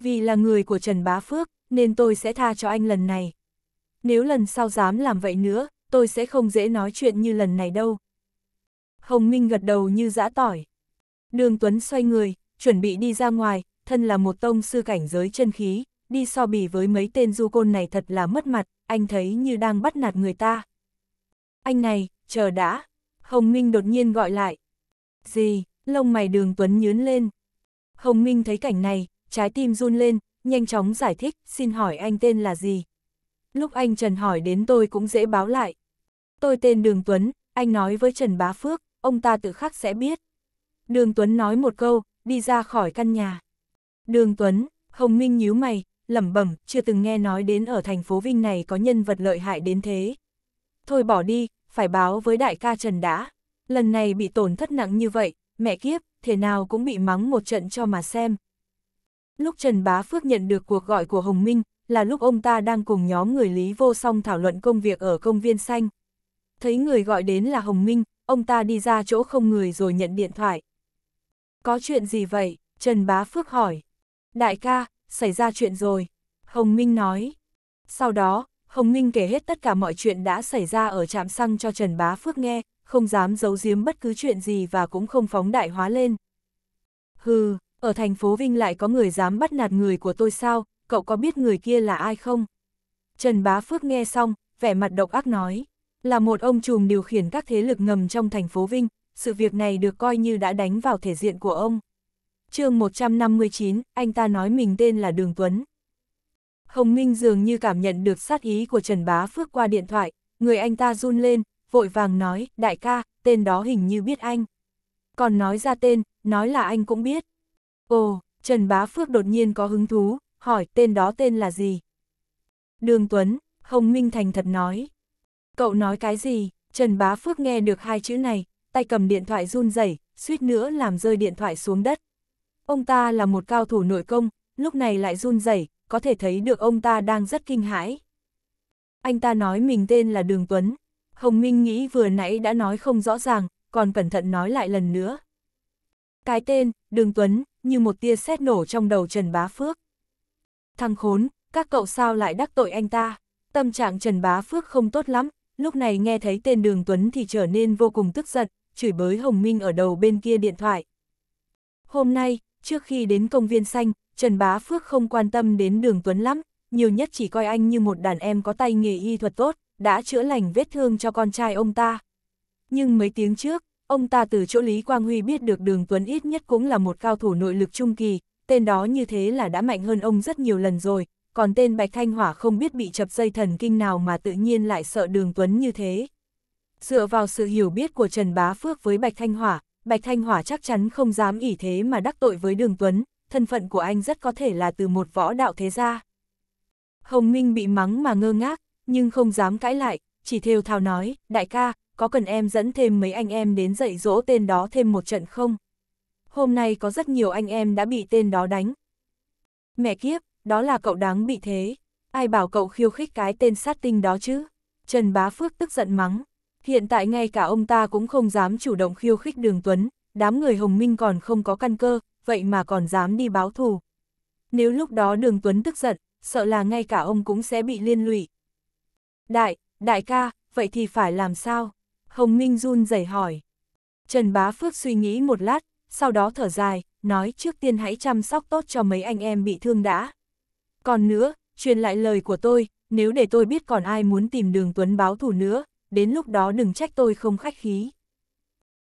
vì là người của Trần Bá Phước, nên tôi sẽ tha cho anh lần này. Nếu lần sau dám làm vậy nữa, tôi sẽ không dễ nói chuyện như lần này đâu. Hồng Minh gật đầu như giã tỏi. Đường Tuấn xoay người, chuẩn bị đi ra ngoài, thân là một tông sư cảnh giới chân khí, đi so bì với mấy tên du côn này thật là mất mặt, anh thấy như đang bắt nạt người ta. Anh này, chờ đã. Hồng Minh đột nhiên gọi lại. Gì, lông mày đường Tuấn nhướn lên. Hồng Minh thấy cảnh này, trái tim run lên, nhanh chóng giải thích, xin hỏi anh tên là gì? Lúc anh Trần hỏi đến tôi cũng dễ báo lại. Tôi tên Đường Tuấn, anh nói với Trần Bá Phước, ông ta tự khắc sẽ biết. Đường Tuấn nói một câu, đi ra khỏi căn nhà. Đường Tuấn, Hồng Minh nhíu mày, lẩm bẩm, chưa từng nghe nói đến ở thành phố Vinh này có nhân vật lợi hại đến thế. Thôi bỏ đi, phải báo với đại ca Trần đã. Lần này bị tổn thất nặng như vậy, mẹ kiếp, thế nào cũng bị mắng một trận cho mà xem, lúc Trần Bá Phước nhận được cuộc gọi của Hồng Minh, là lúc ông ta đang cùng nhóm người Lý Vô Song thảo luận công việc ở công viên xanh. Thấy người gọi đến là Hồng Minh, ông ta đi ra chỗ không người rồi nhận điện thoại. Có chuyện gì vậy? Trần Bá Phước hỏi. Đại ca, xảy ra chuyện rồi. Hồng Minh nói. Sau đó, Hồng Minh kể hết tất cả mọi chuyện đã xảy ra ở trạm xăng cho Trần Bá Phước nghe, không dám giấu giếm bất cứ chuyện gì và cũng không phóng đại hóa lên. Hừ, ở thành phố Vinh lại có người dám bắt nạt người của tôi sao, cậu có biết người kia là ai không? Trần Bá Phước nghe xong, vẻ mặt độc ác nói. Là một ông trùm điều khiển các thế lực ngầm trong thành phố Vinh, sự việc này được coi như đã đánh vào thể diện của ông. chương 159, anh ta nói mình tên là Đường Tuấn. Hồng Minh dường như cảm nhận được sát ý của Trần Bá Phước qua điện thoại, người anh ta run lên, vội vàng nói, đại ca, tên đó hình như biết anh. Còn nói ra tên, nói là anh cũng biết. Ồ, Trần Bá Phước đột nhiên có hứng thú, hỏi tên đó tên là gì? Đường Tuấn, Hồng Minh Thành thật nói. Cậu nói cái gì? Trần Bá Phước nghe được hai chữ này, tay cầm điện thoại run rẩy, suýt nữa làm rơi điện thoại xuống đất. Ông ta là một cao thủ nội công, lúc này lại run rẩy, có thể thấy được ông ta đang rất kinh hãi. Anh ta nói mình tên là Đường Tuấn. Hồng Minh nghĩ vừa nãy đã nói không rõ ràng, còn cẩn thận nói lại lần nữa. Cái tên, Đường Tuấn, như một tia sét nổ trong đầu Trần Bá Phước. Thằng khốn, các cậu sao lại đắc tội anh ta? Tâm trạng Trần Bá Phước không tốt lắm, lúc này nghe thấy tên Đường Tuấn thì trở nên vô cùng tức giận, chửi bới Hồng Minh ở đầu bên kia điện thoại. Hôm nay, trước khi đến công viên xanh, Trần Bá Phước không quan tâm đến Đường Tuấn lắm, nhiều nhất chỉ coi anh như một đàn em có tay nghề y thuật tốt, đã chữa lành vết thương cho con trai ông ta. Nhưng mấy tiếng trước, Ông ta từ chỗ Lý Quang Huy biết được Đường Tuấn ít nhất cũng là một cao thủ nội lực trung kỳ, tên đó như thế là đã mạnh hơn ông rất nhiều lần rồi, còn tên Bạch Thanh Hỏa không biết bị chập dây thần kinh nào mà tự nhiên lại sợ Đường Tuấn như thế. Dựa vào sự hiểu biết của Trần Bá Phước với Bạch Thanh Hỏa, Bạch Thanh Hỏa chắc chắn không dám ỉ thế mà đắc tội với Đường Tuấn, thân phận của anh rất có thể là từ một võ đạo thế gia. Hồng Minh bị mắng mà ngơ ngác, nhưng không dám cãi lại, chỉ theo thao nói, đại ca, có cần em dẫn thêm mấy anh em đến dạy dỗ tên đó thêm một trận không? Hôm nay có rất nhiều anh em đã bị tên đó đánh. Mẹ kiếp, đó là cậu đáng bị thế. Ai bảo cậu khiêu khích cái tên sát tinh đó chứ? Trần Bá Phước tức giận mắng. Hiện tại ngay cả ông ta cũng không dám chủ động khiêu khích Đường Tuấn, đám người Hồng Minh còn không có căn cơ, vậy mà còn dám đi báo thù. Nếu lúc đó Đường Tuấn tức giận, sợ là ngay cả ông cũng sẽ bị liên lụy. Đại, đại ca, vậy thì phải làm sao? Hồng Minh run rẩy hỏi. Trần Bá Phước suy nghĩ một lát, sau đó thở dài, nói trước tiên hãy chăm sóc tốt cho mấy anh em bị thương đã. Còn nữa, truyền lại lời của tôi, nếu để tôi biết còn ai muốn tìm đường Tuấn báo thủ nữa, đến lúc đó đừng trách tôi không khách khí.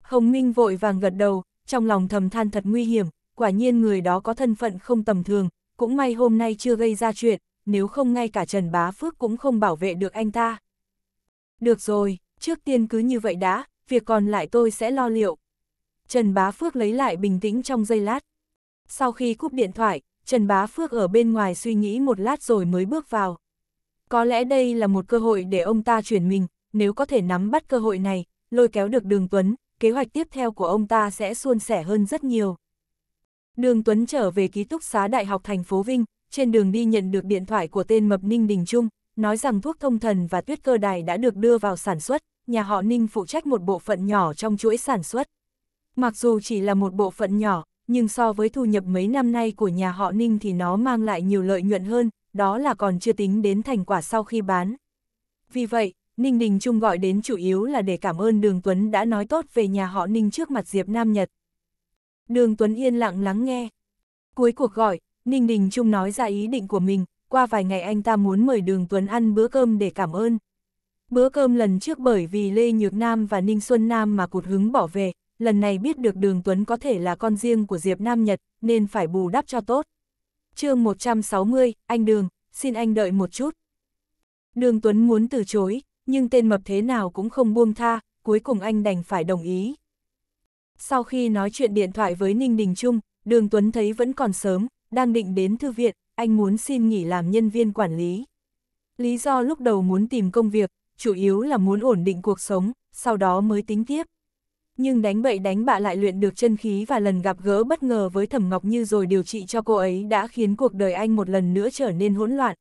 Hồng Minh vội vàng gật đầu, trong lòng thầm than thật nguy hiểm, quả nhiên người đó có thân phận không tầm thường, cũng may hôm nay chưa gây ra chuyện, nếu không ngay cả Trần Bá Phước cũng không bảo vệ được anh ta. Được rồi, Trước tiên cứ như vậy đã, việc còn lại tôi sẽ lo liệu. Trần Bá Phước lấy lại bình tĩnh trong giây lát. Sau khi cúp điện thoại, Trần Bá Phước ở bên ngoài suy nghĩ một lát rồi mới bước vào. Có lẽ đây là một cơ hội để ông ta chuyển mình, nếu có thể nắm bắt cơ hội này, lôi kéo được Đường Tuấn, kế hoạch tiếp theo của ông ta sẽ suôn sẻ hơn rất nhiều. Đường Tuấn trở về ký túc xá Đại học thành phố Vinh, trên đường đi nhận được điện thoại của tên mập Ninh Đình Trung, nói rằng thuốc thông thần và tuyết cơ đài đã được đưa vào sản xuất, nhà họ Ninh phụ trách một bộ phận nhỏ trong chuỗi sản xuất. Mặc dù chỉ là một bộ phận nhỏ, nhưng so với thu nhập mấy năm nay của nhà họ Ninh thì nó mang lại nhiều lợi nhuận hơn, đó là còn chưa tính đến thành quả sau khi bán. Vì vậy, Ninh Đình Trung gọi đến chủ yếu là để cảm ơn Đường Tuấn đã nói tốt về nhà họ Ninh trước mặt Diệp Nam Nhật. Đường Tuấn yên lặng lắng nghe. Cuối cuộc gọi, Ninh Đình Trung nói ra ý định của mình, qua vài ngày anh ta muốn mời Đường Tuấn ăn bữa cơm để cảm ơn. Bữa cơm lần trước bởi vì Lê Nhược Nam và Ninh Xuân Nam mà cụt hứng bỏ về, lần này biết được Đường Tuấn có thể là con riêng của Diệp Nam Nhật, nên phải bù đắp cho tốt. chương 160, anh Đường, xin anh đợi một chút. Đường Tuấn muốn từ chối, nhưng tên mập thế nào cũng không buông tha, cuối cùng anh đành phải đồng ý. Sau khi nói chuyện điện thoại với Ninh Đình Trung, Đường Tuấn thấy vẫn còn sớm, đang định đến thư viện, anh muốn xin nghỉ làm nhân viên quản lý. Lý do lúc đầu muốn tìm công việc, chủ yếu là muốn ổn định cuộc sống, sau đó mới tính tiếp. Nhưng đánh bậy đánh bạ lại luyện được chân khí và lần gặp gỡ bất ngờ với Thẩm Ngọc Như rồi điều trị cho cô ấy đã khiến cuộc đời anh một lần nữa trở nên hỗn loạn.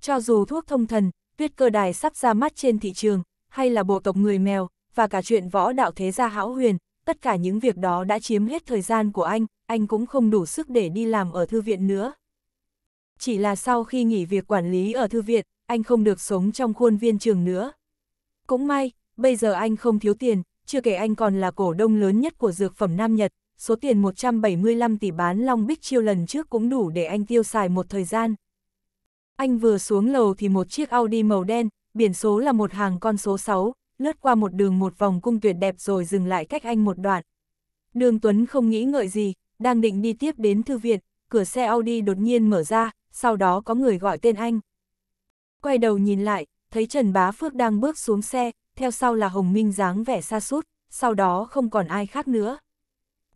Cho dù thuốc thông thần, tuyết cơ đài sắp ra mắt trên thị trường, hay là bộ tộc người mèo, và cả chuyện võ đạo thế gia hão huyền, tất cả những việc đó đã chiếm hết thời gian của anh, anh cũng không đủ sức để đi làm ở thư viện nữa chỉ là sau khi nghỉ việc quản lý ở thư viện, anh không được sống trong khuôn viên trường nữa. Cũng may, bây giờ anh không thiếu tiền, chưa kể anh còn là cổ đông lớn nhất của dược phẩm Nam Nhật, số tiền 175 tỷ bán Long Bích Chiêu lần trước cũng đủ để anh tiêu xài một thời gian. Anh vừa xuống lầu thì một chiếc Audi màu đen, biển số là một hàng con số 6, lướt qua một đường một vòng cung tuyệt đẹp rồi dừng lại cách anh một đoạn. Đường Tuấn không nghĩ ngợi gì, đang định đi tiếp đến thư viện, cửa xe Audi đột nhiên mở ra, sau đó có người gọi tên anh. Quay đầu nhìn lại, thấy Trần Bá Phước đang bước xuống xe, theo sau là Hồng Minh dáng vẻ xa sút sau đó không còn ai khác nữa.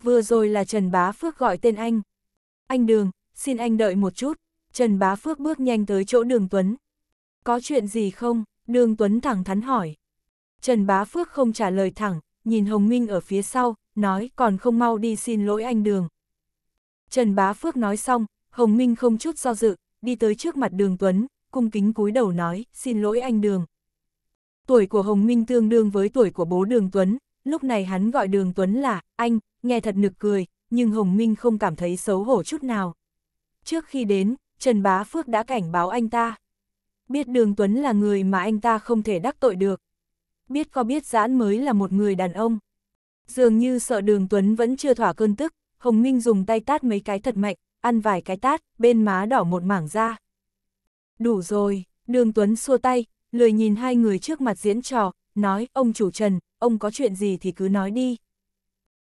Vừa rồi là Trần Bá Phước gọi tên anh. Anh Đường, xin anh đợi một chút. Trần Bá Phước bước nhanh tới chỗ Đường Tuấn. Có chuyện gì không? Đường Tuấn thẳng thắn hỏi. Trần Bá Phước không trả lời thẳng, nhìn Hồng Minh ở phía sau, nói còn không mau đi xin lỗi anh Đường. Trần Bá Phước nói xong, Hồng Minh không chút do dự, đi tới trước mặt đường Tuấn, cung kính cúi đầu nói, xin lỗi anh đường. Tuổi của Hồng Minh tương đương với tuổi của bố đường Tuấn, lúc này hắn gọi đường Tuấn là, anh, nghe thật nực cười, nhưng Hồng Minh không cảm thấy xấu hổ chút nào. Trước khi đến, Trần Bá Phước đã cảnh báo anh ta. Biết đường Tuấn là người mà anh ta không thể đắc tội được. Biết có biết giãn mới là một người đàn ông. Dường như sợ đường Tuấn vẫn chưa thỏa cơn tức, Hồng Minh dùng tay tát mấy cái thật mạnh, ăn vài cái tát, bên má đỏ một mảng ra. Đủ rồi, đường Tuấn xua tay, lười nhìn hai người trước mặt diễn trò, nói, ông chủ Trần, ông có chuyện gì thì cứ nói đi.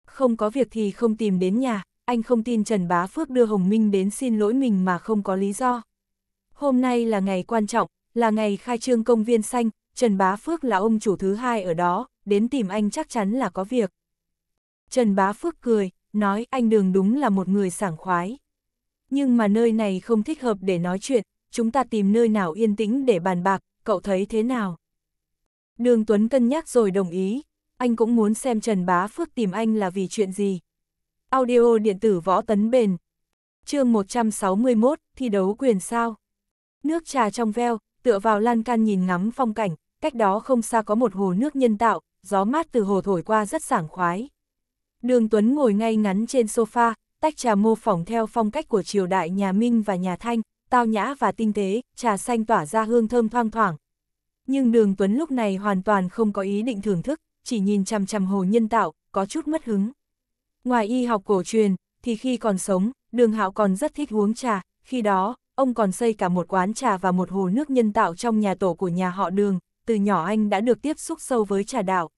Không có việc thì không tìm đến nhà, anh không tin Trần Bá Phước đưa Hồng Minh đến xin lỗi mình mà không có lý do. Hôm nay là ngày quan trọng, là ngày khai trương công viên xanh, Trần Bá Phước là ông chủ thứ hai ở đó, đến tìm anh chắc chắn là có việc. Trần Bá Phước cười, nói anh Đường đúng là một người sảng khoái nhưng mà nơi này không thích hợp để nói chuyện, chúng ta tìm nơi nào yên tĩnh để bàn bạc, cậu thấy thế nào? Đường Tuấn cân nhắc rồi đồng ý, anh cũng muốn xem Trần Bá Phước tìm anh là vì chuyện gì. Audio điện tử võ tấn bền. chương 161, thi đấu quyền sao. Nước trà trong veo, tựa vào lan can nhìn ngắm phong cảnh, cách đó không xa có một hồ nước nhân tạo, gió mát từ hồ thổi qua rất sảng khoái. Đường Tuấn ngồi ngay ngắn trên sofa, tách trà mô phỏng theo phong cách của triều đại nhà Minh và nhà Thanh, tao nhã và tinh tế, trà xanh tỏa ra hương thơm thoang thoảng. Nhưng đường Tuấn lúc này hoàn toàn không có ý định thưởng thức, chỉ nhìn chằm chằm hồ nhân tạo, có chút mất hứng. Ngoài y học cổ truyền, thì khi còn sống, đường hạo còn rất thích uống trà, khi đó, ông còn xây cả một quán trà và một hồ nước nhân tạo trong nhà tổ của nhà họ đường, từ nhỏ anh đã được tiếp xúc sâu với trà đạo.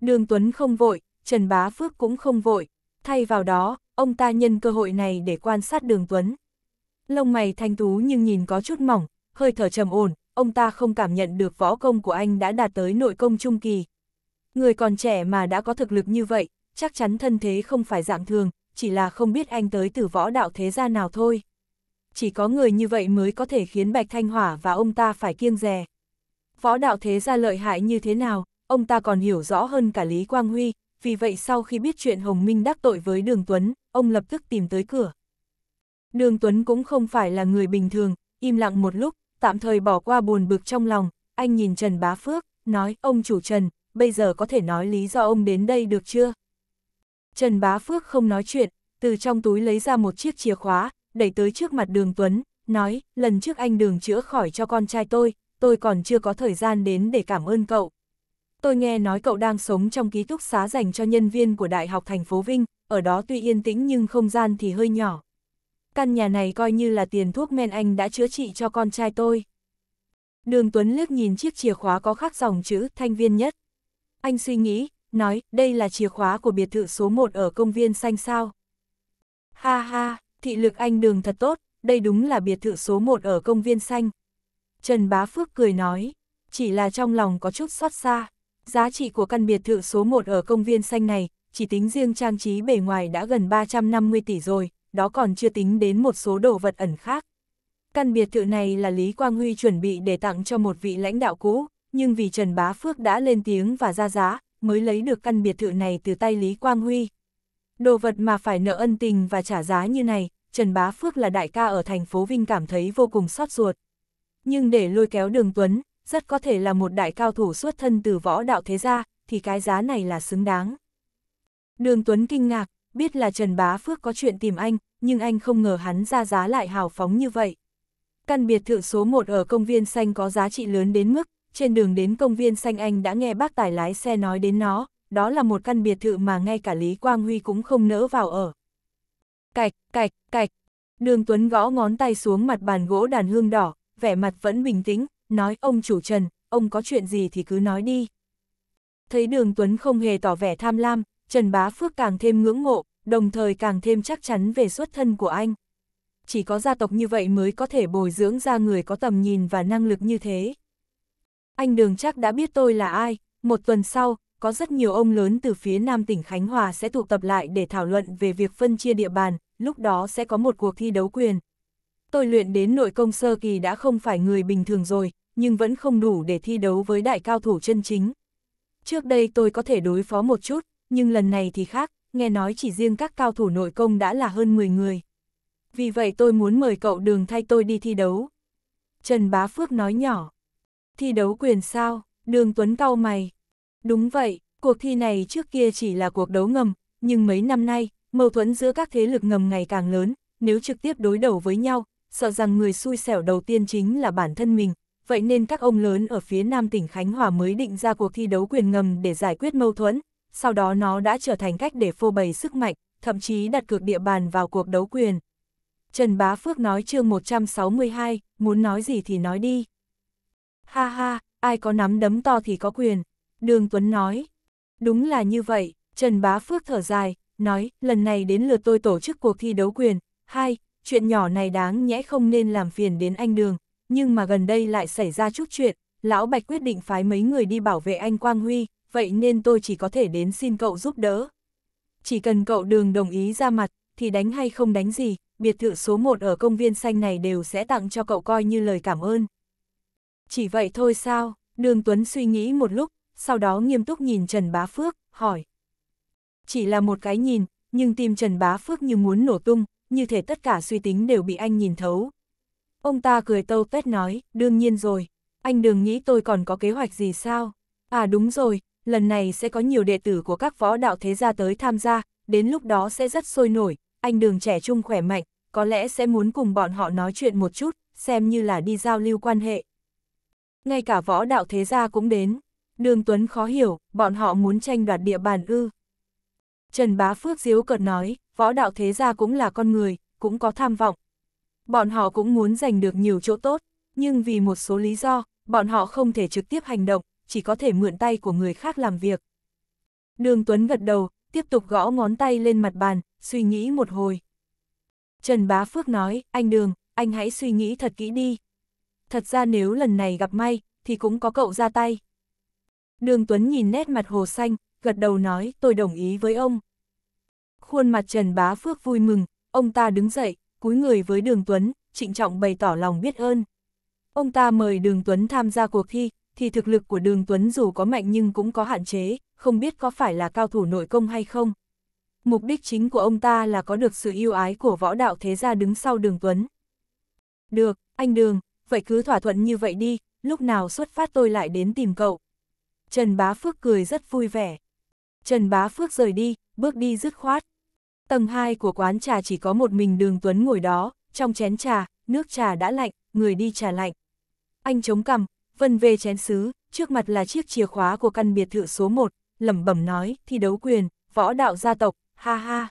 Đường Tuấn không vội, Trần Bá Phước cũng không vội, thay vào đó, ông ta nhân cơ hội này để quan sát đường Tuấn. Lông mày thanh tú nhưng nhìn có chút mỏng, hơi thở trầm ổn, ông ta không cảm nhận được võ công của anh đã đạt tới nội công trung kỳ. Người còn trẻ mà đã có thực lực như vậy, chắc chắn thân thế không phải dạng thường, chỉ là không biết anh tới từ võ đạo thế gia nào thôi. Chỉ có người như vậy mới có thể khiến Bạch Thanh Hỏa và ông ta phải kiêng dè. Võ đạo thế gia lợi hại như thế nào, ông ta còn hiểu rõ hơn cả Lý Quang Huy, vì vậy sau khi biết chuyện Hồng Minh đắc tội với Đường Tuấn, ông lập tức tìm tới cửa. Đường Tuấn cũng không phải là người bình thường, im lặng một lúc, tạm thời bỏ qua buồn bực trong lòng, anh nhìn Trần Bá Phước, nói, ông chủ Trần, bây giờ có thể nói lý do ông đến đây được chưa? Trần Bá Phước không nói chuyện, từ trong túi lấy ra một chiếc chìa khóa, đẩy tới trước mặt Đường Tuấn, nói, lần trước anh đường chữa khỏi cho con trai tôi, tôi còn chưa có thời gian đến để cảm ơn cậu, tôi nghe nói cậu đang sống trong ký túc xá dành cho nhân viên của Đại học thành phố Vinh, ở đó tuy yên tĩnh nhưng không gian thì hơi nhỏ. Căn nhà này coi như là tiền thuốc men anh đã chữa trị cho con trai tôi. Đường Tuấn liếc nhìn chiếc chìa khóa có khắc dòng chữ thanh viên nhất. Anh suy nghĩ, nói, đây là chìa khóa của biệt thự số 1 ở công viên xanh sao. Ha ha, thị lực anh đường thật tốt, đây đúng là biệt thự số 1 ở công viên xanh. Trần Bá Phước cười nói, chỉ là trong lòng có chút xót xa. Giá trị của căn biệt thự số 1 ở công viên xanh này, chỉ tính riêng trang trí bề ngoài đã gần 350 tỷ rồi, đó còn chưa tính đến một số đồ vật ẩn khác. Căn biệt thự này là Lý Quang Huy chuẩn bị để tặng cho một vị lãnh đạo cũ, nhưng vì Trần Bá Phước đã lên tiếng và ra giá, mới lấy được căn biệt thự này từ tay Lý Quang Huy. Đồ vật mà phải nợ ân tình và trả giá như này, Trần Bá Phước là đại ca ở thành phố Vinh cảm thấy vô cùng xót ruột. Nhưng để lôi kéo Đường Tuấn, rất có thể là một đại cao thủ xuất thân từ võ đạo thế gia, thì cái giá này là xứng đáng. Đường Tuấn kinh ngạc, biết là Trần Bá Phước có chuyện tìm anh, nhưng anh không ngờ hắn ra giá lại hào phóng như vậy. Căn biệt thự số 1 ở công viên xanh có giá trị lớn đến mức, trên đường đến công viên xanh anh đã nghe bác tài lái xe nói đến nó, đó là một căn biệt thự mà ngay cả Lý Quang Huy cũng không nỡ vào ở. Cạch, cạch, cạch, đường Tuấn gõ ngón tay xuống mặt bàn gỗ đàn hương đỏ, vẻ mặt vẫn bình tĩnh, nói ông chủ Trần, ông có chuyện gì thì cứ nói đi. Thấy đường Tuấn không hề tỏ vẻ tham lam, Trần Bá Phước càng thêm ngưỡng mộ, đồng thời càng thêm chắc chắn về xuất thân của anh. Chỉ có gia tộc như vậy mới có thể bồi dưỡng ra người có tầm nhìn và năng lực như thế. Anh đường chắc đã biết tôi là ai, một tuần sau, có rất nhiều ông lớn từ phía Nam tỉnh Khánh Hòa sẽ tụ tập lại để thảo luận về việc phân chia địa bàn, lúc đó sẽ có một cuộc thi đấu quyền. Tôi luyện đến nội công sơ kỳ đã không phải người bình thường rồi, nhưng vẫn không đủ để thi đấu với đại cao thủ chân chính. Trước đây tôi có thể đối phó một chút, nhưng lần này thì khác, nghe nói chỉ riêng các cao thủ nội công đã là hơn 10 người. Vì vậy tôi muốn mời cậu đường thay tôi đi thi đấu. Trần Bá Phước nói nhỏ. Thi đấu quyền sao, đường Tuấn cao mày. Đúng vậy, cuộc thi này trước kia chỉ là cuộc đấu ngầm, nhưng mấy năm nay, mâu thuẫn giữa các thế lực ngầm ngày càng lớn, nếu trực tiếp đối đầu với nhau, sợ rằng người xui xẻo đầu tiên chính là bản thân mình, vậy nên các ông lớn ở phía nam tỉnh Khánh Hòa mới định ra cuộc thi đấu quyền ngầm để giải quyết mâu thuẫn, sau đó nó đã trở thành cách để phô bày sức mạnh, thậm chí đặt cược địa bàn vào cuộc đấu quyền. Trần Bá Phước nói chương 162, muốn nói gì thì nói đi. Ha ha, ai có nắm đấm to thì có quyền. Đường Tuấn nói. Đúng là như vậy, Trần Bá Phước thở dài, nói, lần này đến lượt tôi tổ chức cuộc thi đấu quyền. Hai, chuyện nhỏ này đáng nhẽ không nên làm phiền đến anh Đường, nhưng mà gần đây lại xảy ra chút chuyện, Lão Bạch quyết định phái mấy người đi bảo vệ anh Quang Huy, vậy nên tôi chỉ có thể đến xin cậu giúp đỡ. Chỉ cần cậu đường đồng ý ra mặt, thì đánh hay không đánh gì, biệt thự số 1 ở công viên xanh này đều sẽ tặng cho cậu coi như lời cảm ơn. Chỉ vậy thôi sao, đường Tuấn suy nghĩ một lúc, sau đó nghiêm túc nhìn Trần Bá Phước, hỏi. Chỉ là một cái nhìn, nhưng tim Trần Bá Phước như muốn nổ tung, như thể tất cả suy tính đều bị anh nhìn thấu, Ông ta cười tâu phét nói, đương nhiên rồi, anh đừng nghĩ tôi còn có kế hoạch gì sao. À đúng rồi, lần này sẽ có nhiều đệ tử của các võ đạo thế gia tới tham gia, đến lúc đó sẽ rất sôi nổi, anh đường trẻ trung khỏe mạnh, có lẽ sẽ muốn cùng bọn họ nói chuyện một chút, xem như là đi giao lưu quan hệ. Ngay cả võ đạo thế gia cũng đến, đường Tuấn khó hiểu, bọn họ muốn tranh đoạt địa bàn ư. Trần Bá Phước diếu cợt nói, võ đạo thế gia cũng là con người, cũng có tham vọng, Bọn họ cũng muốn giành được nhiều chỗ tốt, nhưng vì một số lý do, bọn họ không thể trực tiếp hành động, chỉ có thể mượn tay của người khác làm việc. Đường Tuấn gật đầu, tiếp tục gõ ngón tay lên mặt bàn, suy nghĩ một hồi. Trần Bá Phước nói, anh Đường, anh hãy suy nghĩ thật kỹ đi. Thật ra nếu lần này gặp may, thì cũng có cậu ra tay. Đường Tuấn nhìn nét mặt hồ xanh, gật đầu nói, tôi đồng ý với ông. Khuôn mặt Trần Bá Phước vui mừng, ông ta đứng dậy, cúi người với Đường Tuấn, trịnh trọng bày tỏ lòng biết ơn. Ông ta mời Đường Tuấn tham gia cuộc thi, thì thực lực của Đường Tuấn dù có mạnh nhưng cũng có hạn chế, không biết có phải là cao thủ nội công hay không. Mục đích chính của ông ta là có được sự yêu ái của võ đạo thế gia đứng sau Đường Tuấn. Được, anh Đường, vậy cứ thỏa thuận như vậy đi, lúc nào xuất phát tôi lại đến tìm cậu. Trần Bá Phước cười rất vui vẻ. Trần Bá Phước rời đi, bước đi dứt khoát. Tầng 2 của quán trà chỉ có một mình đường Tuấn ngồi đó, trong chén trà, nước trà đã lạnh, người đi trà lạnh. Anh chống cằm, vân về chén sứ, trước mặt là chiếc chìa khóa của căn biệt thự số 1, lẩm bẩm nói, thi đấu quyền, võ đạo gia tộc, ha ha.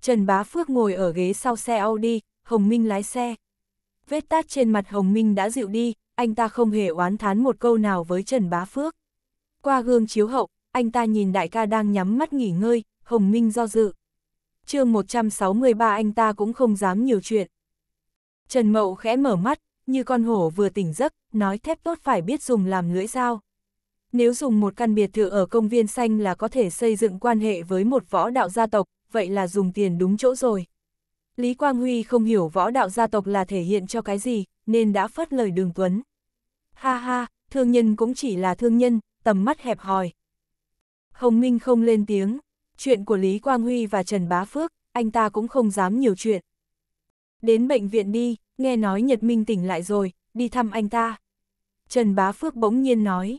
Trần Bá Phước ngồi ở ghế sau xe Audi, Hồng Minh lái xe. Vết tát trên mặt Hồng Minh đã dịu đi, anh ta không hề oán thán một câu nào với Trần Bá Phước. Qua gương chiếu hậu, anh ta nhìn đại ca đang nhắm mắt nghỉ ngơi, Hồng Minh do dự chương 163 anh ta cũng không dám nhiều chuyện. Trần Mậu khẽ mở mắt, như con hổ vừa tỉnh giấc, nói thép tốt phải biết dùng làm lưỡi sao Nếu dùng một căn biệt thự ở công viên xanh là có thể xây dựng quan hệ với một võ đạo gia tộc, vậy là dùng tiền đúng chỗ rồi. Lý Quang Huy không hiểu võ đạo gia tộc là thể hiện cho cái gì, nên đã phớt lời đường Tuấn. Ha ha, thương nhân cũng chỉ là thương nhân, tầm mắt hẹp hòi. Hồng Minh không lên tiếng, Chuyện của Lý Quang Huy và Trần Bá Phước, anh ta cũng không dám nhiều chuyện. Đến bệnh viện đi, nghe nói Nhật Minh tỉnh lại rồi, đi thăm anh ta. Trần Bá Phước bỗng nhiên nói.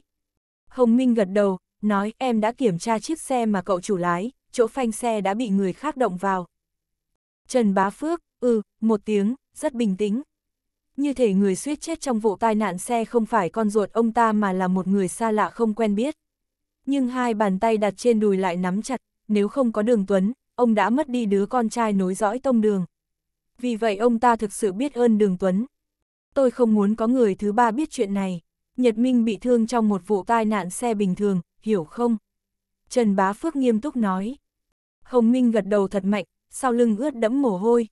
Hồng Minh gật đầu, nói em đã kiểm tra chiếc xe mà cậu chủ lái, chỗ phanh xe đã bị người khác động vào. Trần Bá Phước, ừ, một tiếng, rất bình tĩnh. Như thể người suýt chết trong vụ tai nạn xe không phải con ruột ông ta mà là một người xa lạ không quen biết. Nhưng hai bàn tay đặt trên đùi lại nắm chặt, nếu không có đường Tuấn, ông đã mất đi đứa con trai nối dõi tông đường. Vì vậy ông ta thực sự biết ơn đường Tuấn. Tôi không muốn có người thứ ba biết chuyện này. Nhật Minh bị thương trong một vụ tai nạn xe bình thường, hiểu không? Trần Bá Phước nghiêm túc nói. Hồng Minh gật đầu thật mạnh, sau lưng ướt đẫm mồ hôi.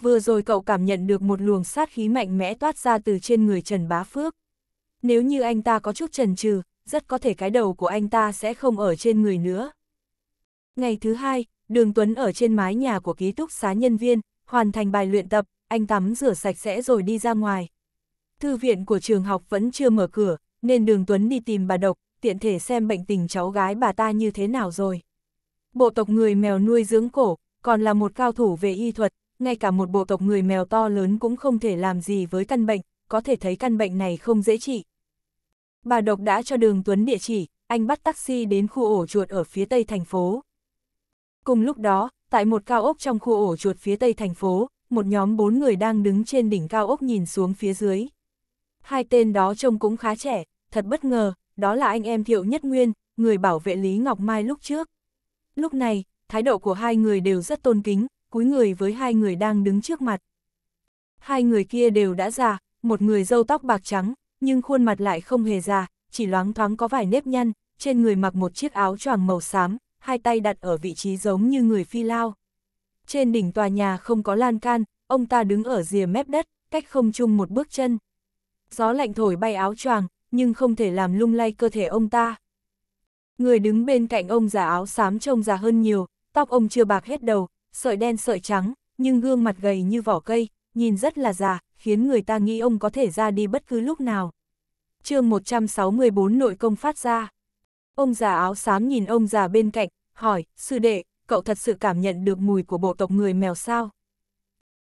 Vừa rồi cậu cảm nhận được một luồng sát khí mạnh mẽ toát ra từ trên người Trần Bá Phước. Nếu như anh ta có chút trần trừ, rất có thể cái đầu của anh ta sẽ không ở trên người nữa. Ngày thứ hai, Đường Tuấn ở trên mái nhà của ký túc xá nhân viên, hoàn thành bài luyện tập, anh tắm rửa sạch sẽ rồi đi ra ngoài. Thư viện của trường học vẫn chưa mở cửa, nên Đường Tuấn đi tìm bà Độc, tiện thể xem bệnh tình cháu gái bà ta như thế nào rồi. Bộ tộc người mèo nuôi dưỡng cổ, còn là một cao thủ về y thuật, ngay cả một bộ tộc người mèo to lớn cũng không thể làm gì với căn bệnh, có thể thấy căn bệnh này không dễ trị. Bà Độc đã cho Đường Tuấn địa chỉ, anh bắt taxi đến khu ổ chuột ở phía tây thành phố. Cùng lúc đó, tại một cao ốc trong khu ổ chuột phía tây thành phố, một nhóm bốn người đang đứng trên đỉnh cao ốc nhìn xuống phía dưới. Hai tên đó trông cũng khá trẻ, thật bất ngờ, đó là anh em Thiệu Nhất Nguyên, người bảo vệ Lý Ngọc Mai lúc trước. Lúc này, thái độ của hai người đều rất tôn kính, cúi người với hai người đang đứng trước mặt. Hai người kia đều đã già, một người râu tóc bạc trắng, nhưng khuôn mặt lại không hề già, chỉ loáng thoáng có vài nếp nhăn, trên người mặc một chiếc áo choàng màu xám, hai tay đặt ở vị trí giống như người phi lao. Trên đỉnh tòa nhà không có lan can, ông ta đứng ở rìa mép đất, cách không chung một bước chân. Gió lạnh thổi bay áo choàng, nhưng không thể làm lung lay cơ thể ông ta. Người đứng bên cạnh ông già áo xám trông già hơn nhiều, tóc ông chưa bạc hết đầu, sợi đen sợi trắng, nhưng gương mặt gầy như vỏ cây, nhìn rất là già, khiến người ta nghĩ ông có thể ra đi bất cứ lúc nào. chương 164 nội công phát ra. Ông già áo xám nhìn ông già bên cạnh, hỏi, sư đệ, cậu thật sự cảm nhận được mùi của bộ tộc người mèo sao?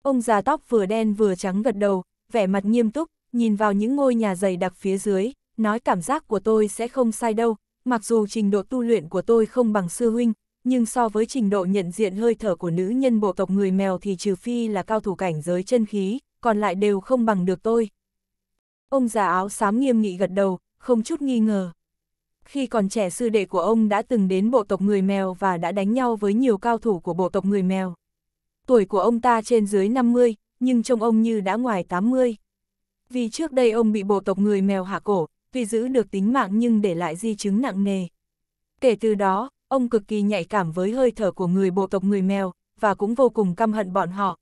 Ông già tóc vừa đen vừa trắng gật đầu, vẻ mặt nghiêm túc, nhìn vào những ngôi nhà dày đặc phía dưới, nói cảm giác của tôi sẽ không sai đâu, mặc dù trình độ tu luyện của tôi không bằng sư huynh, nhưng so với trình độ nhận diện hơi thở của nữ nhân bộ tộc người mèo thì trừ phi là cao thủ cảnh giới chân khí, còn lại đều không bằng được tôi. Ông già áo xám nghiêm nghị gật đầu, không chút nghi ngờ. Khi còn trẻ sư đệ của ông đã từng đến bộ tộc người mèo và đã đánh nhau với nhiều cao thủ của bộ tộc người mèo. Tuổi của ông ta trên dưới 50, nhưng trông ông như đã ngoài 80. Vì trước đây ông bị bộ tộc người mèo hạ cổ, tuy giữ được tính mạng nhưng để lại di chứng nặng nề. Kể từ đó, ông cực kỳ nhạy cảm với hơi thở của người bộ tộc người mèo, và cũng vô cùng căm hận bọn họ.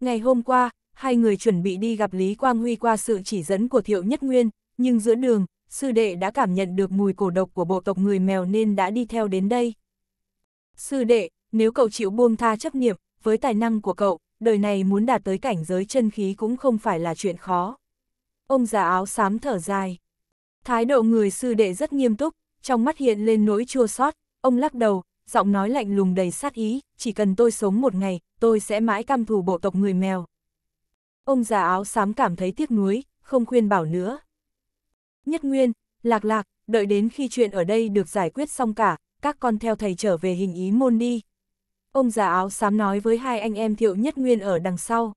Ngày hôm qua, hai người chuẩn bị đi gặp Lý Quang Huy qua sự chỉ dẫn của Thiệu Nhất Nguyên, nhưng giữa đường, sư đệ đã cảm nhận được mùi cổ độc của bộ tộc người mèo nên đã đi theo đến đây. Sư đệ, nếu cậu chịu buông tha chấp niệm, với tài năng của cậu, đời này muốn đạt tới cảnh giới chân khí cũng không phải là chuyện khó. Ông già áo xám thở dài. Thái độ người sư đệ rất nghiêm túc, trong mắt hiện lên nỗi chua xót, ông lắc đầu, giọng nói lạnh lùng đầy sát ý, chỉ cần tôi sống một ngày, tôi sẽ mãi cam thù bộ tộc người mèo. Ông già áo xám cảm thấy tiếc nuối, không khuyên bảo nữa. Nhất Nguyên, Lạc Lạc, đợi đến khi chuyện ở đây được giải quyết xong cả, các con theo thầy trở về hình ý môn đi. Ông già áo xám nói với hai anh em Thiệu Nhất Nguyên ở đằng sau.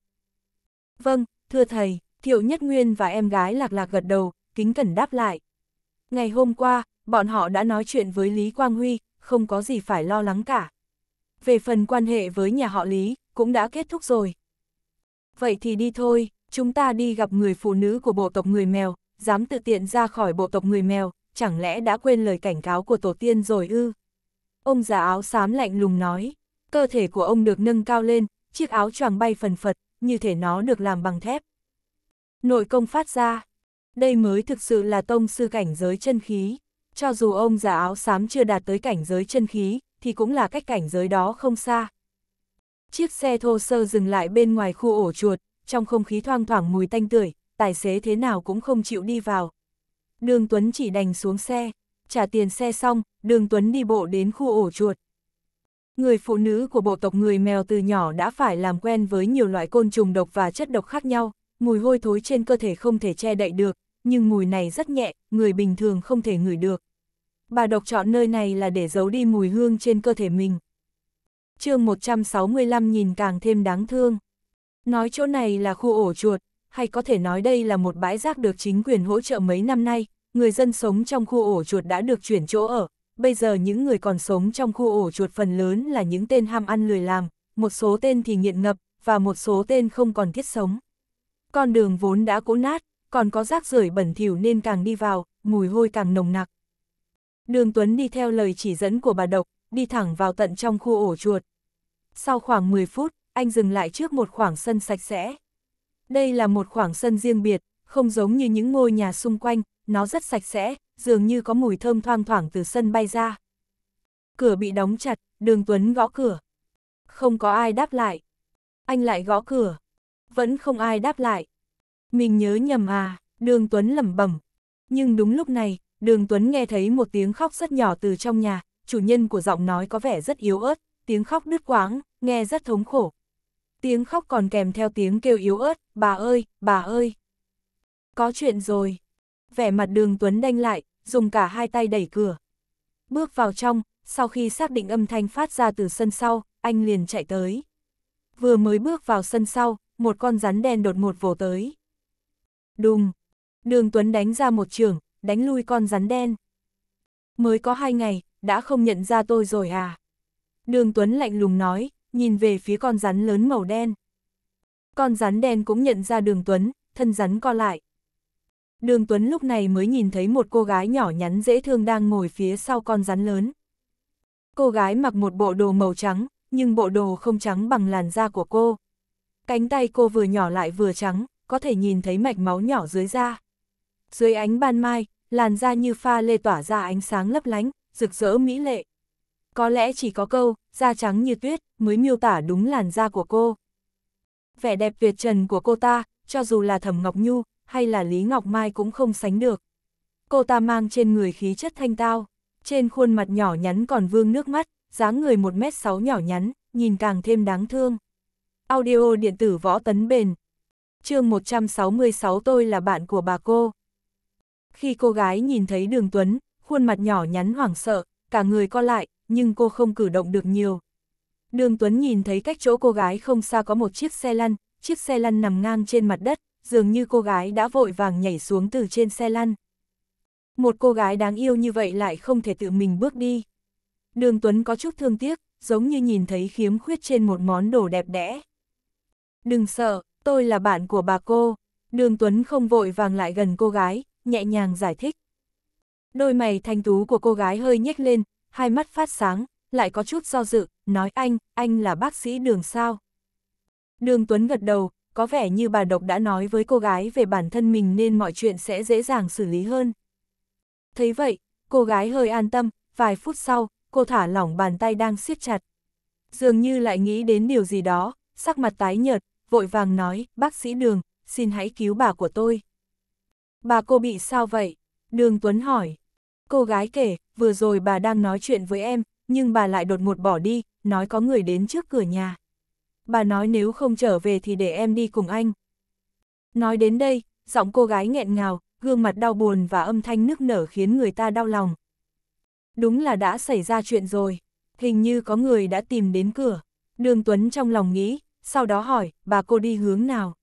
Vâng, thưa thầy, Thiệu Nhất Nguyên và em gái Lạc Lạc gật đầu, kính cẩn đáp lại. Ngày hôm qua, bọn họ đã nói chuyện với Lý Quang Huy, không có gì phải lo lắng cả. Về phần quan hệ với nhà họ Lý, cũng đã kết thúc rồi. Vậy thì đi thôi, chúng ta đi gặp người phụ nữ của bộ tộc người mèo, dám tự tiện ra khỏi bộ tộc người mèo, chẳng lẽ đã quên lời cảnh cáo của tổ tiên rồi ư? Ông già áo xám lạnh lùng nói, cơ thể của ông được nâng cao lên, chiếc áo choàng bay phần phật, như thể nó được làm bằng thép. Nội công phát ra, đây mới thực sự là tông sư cảnh giới chân khí. Cho dù ông già áo xám chưa đạt tới cảnh giới chân khí, thì cũng là cách cảnh giới đó không xa. Chiếc xe thô sơ dừng lại bên ngoài khu ổ chuột, trong không khí thoang thoảng mùi tanh tưởi, tài xế thế nào cũng không chịu đi vào. Đường Tuấn chỉ đành xuống xe, trả tiền xe xong, đường Tuấn đi bộ đến khu ổ chuột. Người phụ nữ của bộ tộc người mèo từ nhỏ đã phải làm quen với nhiều loại côn trùng độc và chất độc khác nhau, mùi hôi thối trên cơ thể không thể che đậy được, nhưng mùi này rất nhẹ, người bình thường không thể ngửi được. Bà độc chọn nơi này là để giấu đi mùi hương trên cơ thể mình. chương 165 nhìn càng thêm đáng thương. Nói chỗ này là khu ổ chuột, hay có thể nói đây là một bãi rác được chính quyền hỗ trợ mấy năm nay, người dân sống trong khu ổ chuột đã được chuyển chỗ ở, bây giờ những người còn sống trong khu ổ chuột phần lớn là những tên ham ăn lười làm, một số tên thì nghiện ngập, và một số tên không còn thiết sống. Con đường vốn đã cũ nát, còn có rác rưởi bẩn thỉu nên càng đi vào, mùi hôi càng nồng nặc. Đường Tuấn đi theo lời chỉ dẫn của bà Độc, đi thẳng vào tận trong khu ổ chuột. Sau khoảng 10 phút, anh dừng lại trước một khoảng sân sạch sẽ. Đây là một khoảng sân riêng biệt, không giống như những ngôi nhà xung quanh, nó rất sạch sẽ, dường như có mùi thơm thoang thoảng từ sân bay ra. Cửa bị đóng chặt, đường Tuấn gõ cửa. Không có ai đáp lại. Anh lại gõ cửa. Vẫn không ai đáp lại. Mình nhớ nhầm à, đường Tuấn lẩm bẩm. Nhưng đúng lúc này, đường Tuấn nghe thấy một tiếng khóc rất nhỏ từ trong nhà, chủ nhân của giọng nói có vẻ rất yếu ớt, tiếng khóc đứt quáng, nghe rất thống khổ tiếng khóc còn kèm theo tiếng kêu yếu ớt, bà ơi, bà ơi. Có chuyện rồi. Vẻ mặt đường Tuấn đanh lại, dùng cả hai tay đẩy cửa. Bước vào trong, sau khi xác định âm thanh phát ra từ sân sau, anh liền chạy tới. Vừa mới bước vào sân sau, một con rắn đen đột ngột vồ tới. Đùng! Đường Tuấn đánh ra một trường, đánh lui con rắn đen. Mới có hai ngày, đã không nhận ra tôi rồi à? Đường Tuấn lạnh lùng nói, nhìn về phía con rắn lớn màu đen. Con rắn đen cũng nhận ra đường Tuấn, thân rắn co lại. Đường Tuấn lúc này mới nhìn thấy một cô gái nhỏ nhắn dễ thương đang ngồi phía sau con rắn lớn. Cô gái mặc một bộ đồ màu trắng, nhưng bộ đồ không trắng bằng làn da của cô. Cánh tay cô vừa nhỏ lại vừa trắng, có thể nhìn thấy mạch máu nhỏ dưới da. Dưới ánh ban mai, làn da như pha lê tỏa ra ánh sáng lấp lánh, rực rỡ mỹ lệ. Có lẽ chỉ có câu, da trắng như tuyết, mới miêu tả đúng làn da của cô. Vẻ đẹp tuyệt trần của cô ta, cho dù là Thẩm Ngọc Nhu, hay là Lý Ngọc Mai cũng không sánh được. Cô ta mang trên người khí chất thanh tao, trên khuôn mặt nhỏ nhắn còn vương nước mắt, dáng người 1m6 nhỏ nhắn, nhìn càng thêm đáng thương. Audio điện tử võ tấn bền. chương 166 tôi là bạn của bà cô. Khi cô gái nhìn thấy đường Tuấn, khuôn mặt nhỏ nhắn hoảng sợ, cả người co lại, nhưng cô không cử động được nhiều. Đường Tuấn nhìn thấy cách chỗ cô gái không xa có một chiếc xe lăn, chiếc xe lăn nằm ngang trên mặt đất, dường như cô gái đã vội vàng nhảy xuống từ trên xe lăn. Một cô gái đáng yêu như vậy lại không thể tự mình bước đi. Đường Tuấn có chút thương tiếc, giống như nhìn thấy khiếm khuyết trên một món đồ đẹp đẽ. Đừng sợ, tôi là bạn của bà cô. Đường Tuấn không vội vàng lại gần cô gái, nhẹ nhàng giải thích. Đôi mày thanh tú của cô gái hơi nhếch lên, hai mắt phát sáng, lại có chút do dự, nói anh, anh là bác sĩ đường sao. Đường Tuấn gật đầu, có vẻ như bà Độc đã nói với cô gái về bản thân mình nên mọi chuyện sẽ dễ dàng xử lý hơn. Thấy vậy, cô gái hơi an tâm, vài phút sau, cô thả lỏng bàn tay đang siết chặt. Dường như lại nghĩ đến điều gì đó, sắc mặt tái nhợt, vội vàng nói, bác sĩ Đường, xin hãy cứu bà của tôi. Bà cô bị sao vậy? Đường Tuấn hỏi. Cô gái kể, vừa rồi bà đang nói chuyện với em, nhưng bà lại đột ngột bỏ đi, nói có người đến trước cửa nhà. Bà nói nếu không trở về thì để em đi cùng anh. Nói đến đây, giọng cô gái nghẹn ngào, gương mặt đau buồn và âm thanh nức nở khiến người ta đau lòng. Đúng là đã xảy ra chuyện rồi, hình như có người đã tìm đến cửa. Đường Tuấn trong lòng nghĩ, sau đó hỏi, bà cô đi hướng nào?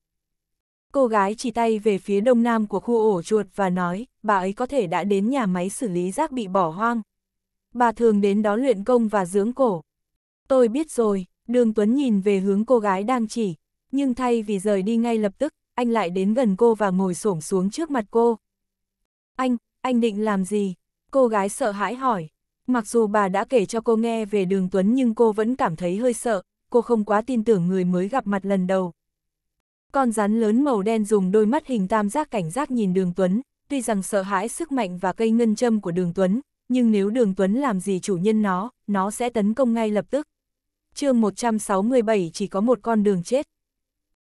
Cô gái chỉ tay về phía đông nam của khu ổ chuột và nói, bà ấy có thể đã đến nhà máy xử lý rác bị bỏ hoang. Bà thường đến đó luyện công và dưỡng cổ. Tôi biết rồi, đường Tuấn nhìn về hướng cô gái đang chỉ, nhưng thay vì rời đi ngay lập tức, anh lại đến gần cô và ngồi xổm xuống trước mặt cô. Anh, anh định làm gì? Cô gái sợ hãi hỏi. Mặc dù bà đã kể cho cô nghe về đường Tuấn nhưng cô vẫn cảm thấy hơi sợ, cô không quá tin tưởng người mới gặp mặt lần đầu. Con rắn lớn màu đen dùng đôi mắt hình tam giác cảnh giác nhìn đường Tuấn, tuy rằng sợ hãi sức mạnh và cây ngân châm của đường Tuấn, nhưng nếu đường Tuấn làm gì chủ nhân nó, nó sẽ tấn công ngay lập tức. chương 167 chỉ có một con đường chết.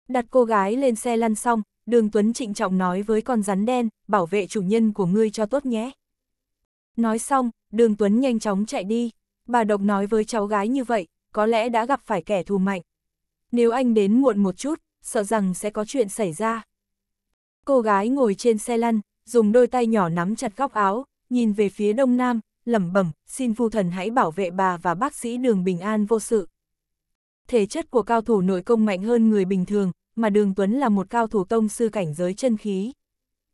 Đặt cô gái lên xe lăn xong, đường Tuấn trịnh trọng nói với con rắn đen, bảo vệ chủ nhân của ngươi cho tốt nhé. Nói xong, đường Tuấn nhanh chóng chạy đi. Bà Độc nói với cháu gái như vậy, có lẽ đã gặp phải kẻ thù mạnh. Nếu anh đến muộn một chút, sợ rằng sẽ có chuyện xảy ra. Cô gái ngồi trên xe lăn, dùng đôi tay nhỏ nắm chặt góc áo, nhìn về phía đông nam, lẩm bẩm, xin phu thần hãy bảo vệ bà và bác sĩ đường bình an vô sự. Thể chất của cao thủ nội công mạnh hơn người bình thường, mà đường Tuấn là một cao thủ tông sư cảnh giới chân khí.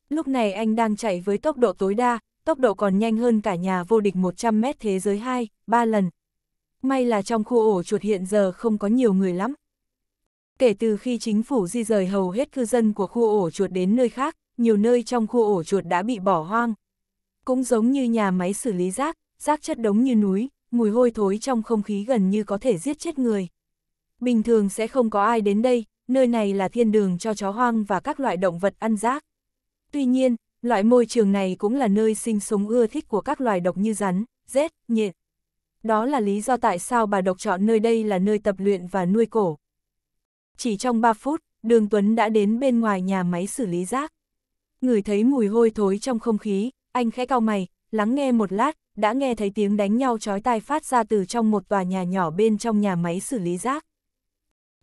Lúc này anh đang chạy với tốc độ tối đa, tốc độ còn nhanh hơn cả nhà vô địch 100m thế giới 2, 3 lần. May là trong khu ổ chuột hiện giờ không có nhiều người lắm. Kể từ khi chính phủ di rời hầu hết cư dân của khu ổ chuột đến nơi khác, nhiều nơi trong khu ổ chuột đã bị bỏ hoang. Cũng giống như nhà máy xử lý rác, rác chất đống như núi, mùi hôi thối trong không khí gần như có thể giết chết người. Bình thường sẽ không có ai đến đây, nơi này là thiên đường cho chó hoang và các loại động vật ăn rác. Tuy nhiên, loại môi trường này cũng là nơi sinh sống ưa thích của các loài độc như rắn, rết, nhện. Đó là lý do tại sao bà độc chọn nơi đây là nơi tập luyện và nuôi cổ. Chỉ trong 3 phút, Đường Tuấn đã đến bên ngoài nhà máy xử lý rác người thấy mùi hôi thối trong không khí, anh khẽ cau mày, lắng nghe một lát, đã nghe thấy tiếng đánh nhau chói tai phát ra từ trong một tòa nhà nhỏ bên trong nhà máy xử lý rác.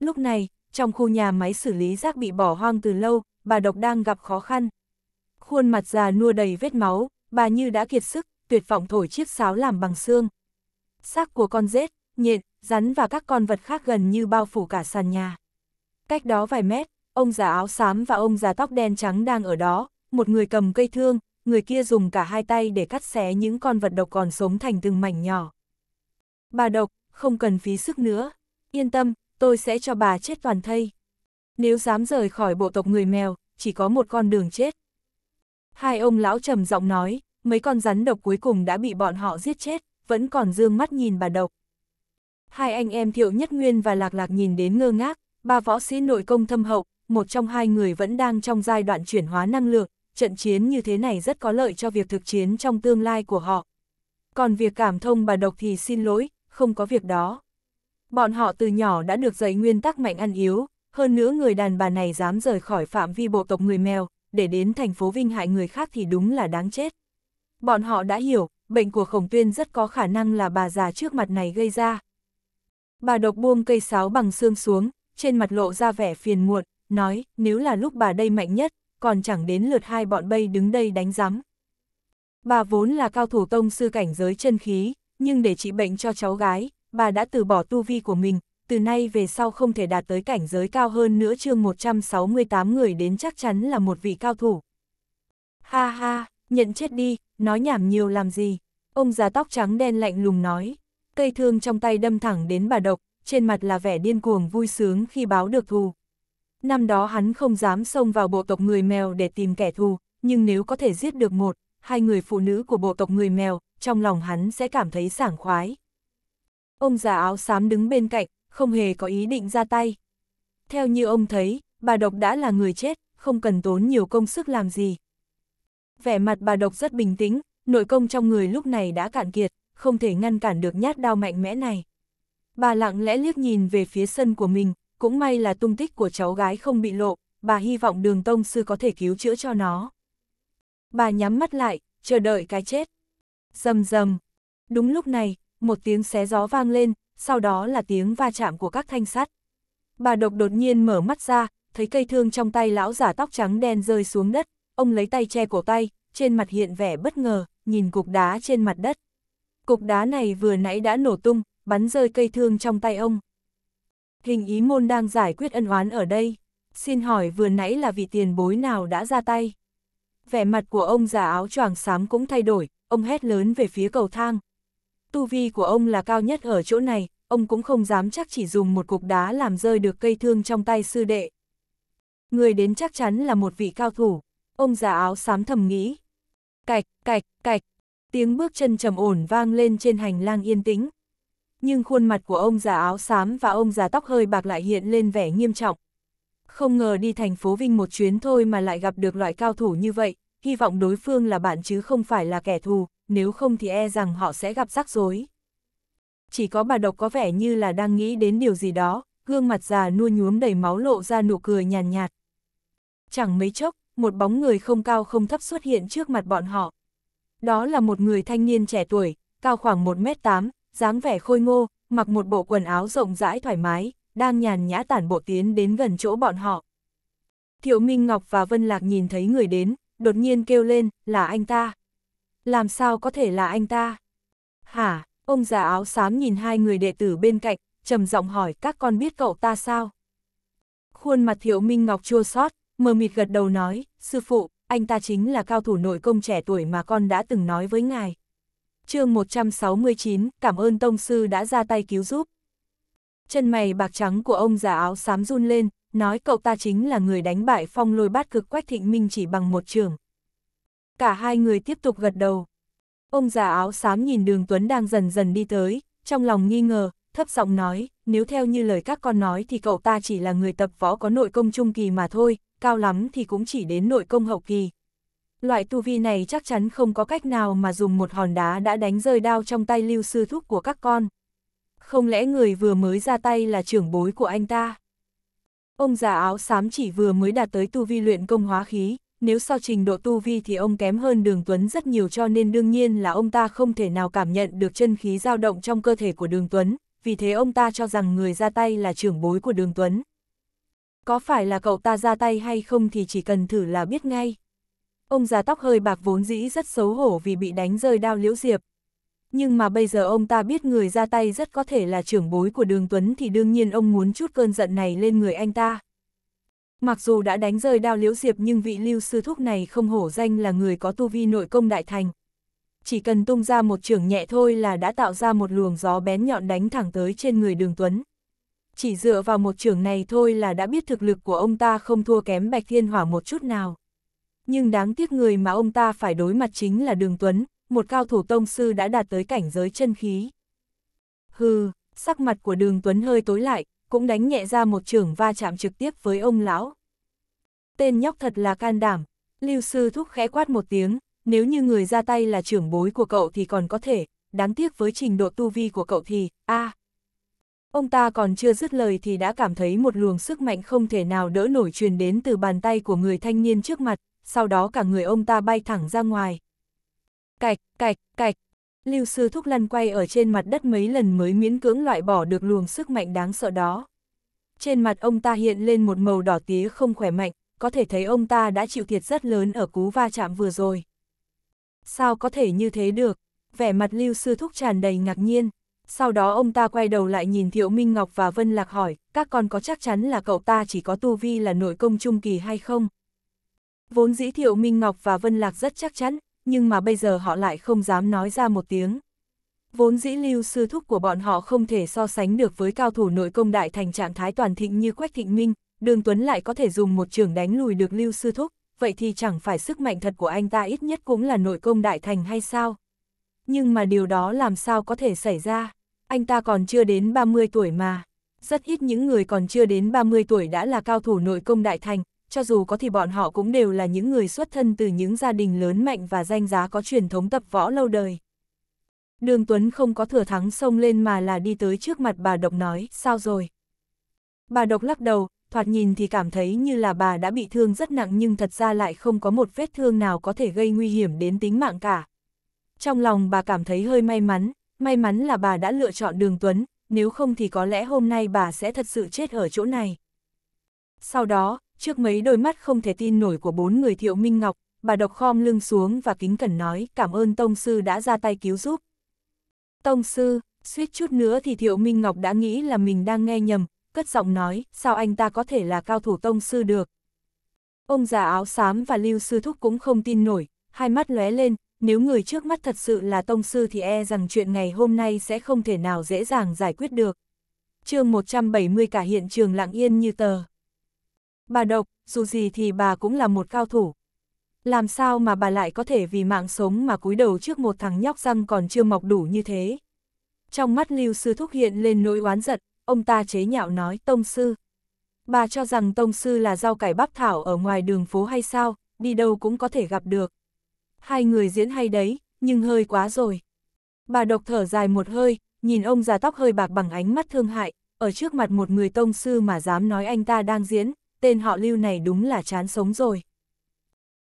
Lúc này, trong khu nhà máy xử lý rác bị bỏ hoang từ lâu, bà Độc đang gặp khó khăn. Khuôn mặt già nua đầy vết máu, bà như đã kiệt sức, tuyệt vọng thổi chiếc sáo làm bằng xương. Xác của con rết, nhện, rắn và các con vật khác gần như bao phủ cả sàn nhà. Cách đó vài mét, ông già áo xám và ông già tóc đen trắng đang ở đó, một người cầm cây thương, người kia dùng cả hai tay để cắt xé những con vật độc còn sống thành từng mảnh nhỏ. Bà độc, không cần phí sức nữa, yên tâm, tôi sẽ cho bà chết toàn thây. Nếu dám rời khỏi bộ tộc người mèo, chỉ có một con đường chết. Hai ông lão trầm giọng nói, mấy con rắn độc cuối cùng đã bị bọn họ giết chết, vẫn còn dương mắt nhìn bà độc. Hai anh em Thiệu Nhất Nguyên và Lạc Lạc nhìn đến ngơ ngác, ba võ sĩ nội công thâm hậu, một trong hai người vẫn đang trong giai đoạn chuyển hóa năng lượng, trận chiến như thế này rất có lợi cho việc thực chiến trong tương lai của họ. Còn việc cảm thông bà độc thì xin lỗi, không có việc đó. Bọn họ từ nhỏ đã được dạy nguyên tắc mạnh ăn yếu, hơn nữa người đàn bà này dám rời khỏi phạm vi bộ tộc người mèo, để đến thành phố Vinh hại người khác thì đúng là đáng chết. Bọn họ đã hiểu, bệnh của Khổng Tuyên rất có khả năng là bà già trước mặt này gây ra. Bà độc buông cây sáo bằng xương xuống, trên mặt lộ ra vẻ phiền muộn, nói nếu là lúc bà đây mạnh nhất, còn chẳng đến lượt hai bọn bay đứng đây đánh rắm. Bà vốn là cao thủ công sư cảnh giới chân khí, nhưng để trị bệnh cho cháu gái, bà đã từ bỏ tu vi của mình, từ nay về sau không thể đạt tới cảnh giới cao hơn nữa chương 168 người đến chắc chắn là một vị cao thủ. Ha ha, nhận chết đi, nói nhảm nhiều làm gì. Ông già tóc trắng đen lạnh lùng nói, cây thương trong tay đâm thẳng đến bà độc, trên mặt là vẻ điên cuồng vui sướng khi báo được thù năm đó hắn không dám xông vào bộ tộc người mèo để tìm kẻ thù, nhưng nếu có thể giết được một, hai người phụ nữ của bộ tộc người mèo, trong lòng hắn sẽ cảm thấy sảng khoái. Ông già áo xám đứng bên cạnh, không hề có ý định ra tay. Theo như ông thấy, bà độc đã là người chết, không cần tốn nhiều công sức làm gì. Vẻ mặt bà độc rất bình tĩnh, nội công trong người lúc này đã cạn kiệt, không thể ngăn cản được nhát đao mạnh mẽ này. Bà lặng lẽ liếc nhìn về phía sân của mình, cũng may là tung tích của cháu gái không bị lộ, bà hy vọng đường tông sư có thể cứu chữa cho nó. Bà nhắm mắt lại, chờ đợi cái chết. Dầm dầm. Đúng lúc này, một tiếng xé gió vang lên, sau đó là tiếng va chạm của các thanh sắt. Bà độc đột nhiên mở mắt ra, thấy cây thương trong tay lão giả tóc trắng đen rơi xuống đất, ông lấy tay che cổ tay, trên mặt hiện vẻ bất ngờ, nhìn cục đá trên mặt đất. Cục đá này vừa nãy đã nổ tung, bắn rơi cây thương trong tay ông. Hình ý môn đang giải quyết ân oán ở đây. Xin hỏi vừa nãy là vị tiền bối nào đã ra tay? Vẻ mặt của ông già áo choàng xám cũng thay đổi, ông hét lớn về phía cầu thang. Tu vi của ông là cao nhất ở chỗ này, ông cũng không dám chắc chỉ dùng một cục đá làm rơi được cây thương trong tay sư đệ. Người đến chắc chắn là một vị cao thủ, ông già áo xám thầm nghĩ. Cạch, cạch, cạch, tiếng bước chân trầm ổn vang lên trên hành lang yên tĩnh, nhưng khuôn mặt của ông già áo xám và ông già tóc hơi bạc lại hiện lên vẻ nghiêm trọng. Không ngờ đi thành phố Vinh một chuyến thôi mà lại gặp được loại cao thủ như vậy, hy vọng đối phương là bạn chứ không phải là kẻ thù, nếu không thì e rằng họ sẽ gặp rắc rối. Chỉ có bà độc có vẻ như là đang nghĩ đến điều gì đó, gương mặt già nua nhuốm đầy máu lộ ra nụ cười nhàn nhạt, Chẳng mấy chốc, một bóng người không cao không thấp xuất hiện trước mặt bọn họ. Đó là một người thanh niên trẻ tuổi, cao khoảng 1m8, dáng vẻ khôi ngô, mặc một bộ quần áo rộng rãi thoải mái, đang nhàn nhã tản bộ tiến đến gần chỗ bọn họ. Thiệu Minh Ngọc và Vân Lạc nhìn thấy người đến, đột nhiên kêu lên, là anh ta. Làm sao có thể là anh ta? Hả, ông già áo xám nhìn hai người đệ tử bên cạnh, trầm giọng hỏi các con biết cậu ta sao? Khuôn mặt Thiệu Minh Ngọc chua xót, mờ mịt gật đầu nói, sư phụ, anh ta chính là cao thủ nội công trẻ tuổi mà con đã từng nói với ngài chương 169, cảm ơn Tông Sư đã ra tay cứu giúp. Chân mày bạc trắng của ông già áo xám run lên, nói cậu ta chính là người đánh bại phong lôi bát cực quách thịnh minh chỉ bằng một trường. Cả hai người tiếp tục gật đầu. Ông già áo xám nhìn đường Tuấn đang dần dần đi tới, trong lòng nghi ngờ, thấp giọng nói, nếu theo như lời các con nói thì cậu ta chỉ là người tập võ có nội công trung kỳ mà thôi, cao lắm thì cũng chỉ đến nội công hậu kỳ, Loại tu vi này chắc chắn không có cách nào mà dùng một hòn đá đã đánh rơi đao trong tay lưu sư thúc của các con. Không lẽ người vừa mới ra tay là trưởng bối của anh ta? Ông già áo xám chỉ vừa mới đạt tới tu vi luyện công hóa khí, nếu so trình độ tu vi thì ông kém hơn đường Tuấn rất nhiều cho nên đương nhiên là ông ta không thể nào cảm nhận được chân khí dao động trong cơ thể của đường Tuấn, vì thế ông ta cho rằng người ra tay là trưởng bối của đường Tuấn. Có phải là cậu ta ra tay hay không thì chỉ cần thử là biết ngay. Ông già tóc hơi bạc vốn dĩ rất xấu hổ vì bị đánh rơi đao liễu diệp. Nhưng mà bây giờ ông ta biết người ra tay rất có thể là trưởng bối của đường Tuấn thì đương nhiên ông muốn chút cơn giận này lên người anh ta. Mặc dù đã đánh rơi đao liễu diệp nhưng vị lưu sư thúc này không hổ danh là người có tu vi nội công đại thành. Chỉ cần tung ra một trưởng nhẹ thôi là đã tạo ra một luồng gió bén nhọn đánh thẳng tới trên người đường Tuấn. Chỉ dựa vào một trưởng này thôi là đã biết thực lực của ông ta không thua kém Bạch Thiên Hỏa một chút nào nhưng đáng tiếc người mà ông ta phải đối mặt chính là Đường Tuấn, một cao thủ tông sư đã đạt tới cảnh giới chân khí. Hừ, sắc mặt của Đường Tuấn hơi tối lại, cũng đánh nhẹ ra một trường va chạm trực tiếp với ông lão. Tên nhóc thật là can đảm, Lưu Sư Thúc khẽ quát một tiếng, nếu như người ra tay là trưởng bối của cậu thì còn có thể, đáng tiếc với trình độ tu vi của cậu thì, a à. Ông ta còn chưa dứt lời thì đã cảm thấy một luồng sức mạnh không thể nào đỡ nổi truyền đến từ bàn tay của người thanh niên trước mặt, sau đó cả người ông ta bay thẳng ra ngoài. Cạch, cạch, cạch, Lưu Sư Thúc lăn quay ở trên mặt đất mấy lần mới miễn cưỡng loại bỏ được luồng sức mạnh đáng sợ đó. Trên mặt ông ta hiện lên một màu đỏ tía không khỏe mạnh, có thể thấy ông ta đã chịu thiệt rất lớn ở cú va chạm vừa rồi. Sao có thể như thế được? Vẻ mặt Lưu Sư Thúc tràn đầy ngạc nhiên. Sau đó ông ta quay đầu lại nhìn Thiệu Minh Ngọc và Vân Lạc hỏi, các con có chắc chắn là cậu ta chỉ có tu vi là nội công trung kỳ hay không? Vốn dĩ Thiệu Minh Ngọc và Vân Lạc rất chắc chắn, nhưng mà bây giờ họ lại không dám nói ra một tiếng. Vốn dĩ lưu sư thúc của bọn họ không thể so sánh được với cao thủ nội công đại thành trạng thái toàn thịnh như Quách Thịnh Minh, Đường Tuấn lại có thể dùng một trường đánh lùi được lưu sư thúc, vậy thì chẳng phải sức mạnh thật của anh ta ít nhất cũng là nội công đại thành hay sao? Nhưng mà điều đó làm sao có thể xảy ra? Anh ta còn chưa đến 30 tuổi mà. Rất ít những người còn chưa đến 30 tuổi đã là cao thủ nội công đại thành, cho dù có thì bọn họ cũng đều là những người xuất thân từ những gia đình lớn mạnh và danh giá có truyền thống tập võ lâu đời. Đường Tuấn không có thừa thắng sông lên mà là đi tới trước mặt bà Độc nói, sao rồi? Bà Độc lắc đầu, thoạt nhìn thì cảm thấy như là bà đã bị thương rất nặng nhưng thật ra lại không có một vết thương nào có thể gây nguy hiểm đến tính mạng cả. Trong lòng bà cảm thấy hơi may mắn, may mắn là bà đã lựa chọn đường Tuấn, nếu không thì có lẽ hôm nay bà sẽ thật sự chết ở chỗ này. Sau đó, Trước mấy đôi mắt không thể tin nổi của bốn người thiệu Minh Ngọc, bà độc khom lưng xuống và kính cẩn nói cảm ơn Tông Sư đã ra tay cứu giúp. Tông Sư, suýt chút nữa thì thiệu Minh Ngọc đã nghĩ là mình đang nghe nhầm, cất giọng nói sao anh ta có thể là cao thủ Tông Sư được. Ông già áo xám và Lưu Sư Thúc cũng không tin nổi, hai mắt lóe lên, nếu người trước mắt thật sự là Tông Sư thì e rằng chuyện ngày hôm nay sẽ không thể nào dễ dàng giải quyết được. chương 170 cả hiện trường lặng yên như tờ. Bà độc, dù gì thì bà cũng là một cao thủ. Làm sao mà bà lại có thể vì mạng sống mà cúi đầu trước một thằng nhóc răng còn chưa mọc đủ như thế? Trong mắt Lưu Sư Thúc hiện lên nỗi oán giận, ông ta chế nhạo nói Tông Sư. Bà cho rằng Tông Sư là rau cải bắp thảo ở ngoài đường phố hay sao, đi đâu cũng có thể gặp được. Hai người diễn hay đấy, nhưng hơi quá rồi. Bà độc thở dài một hơi, nhìn ông già tóc hơi bạc bằng ánh mắt thương hại, ở trước mặt một người Tông Sư mà dám nói anh ta đang diễn, tên họ lưu này đúng là chán sống rồi.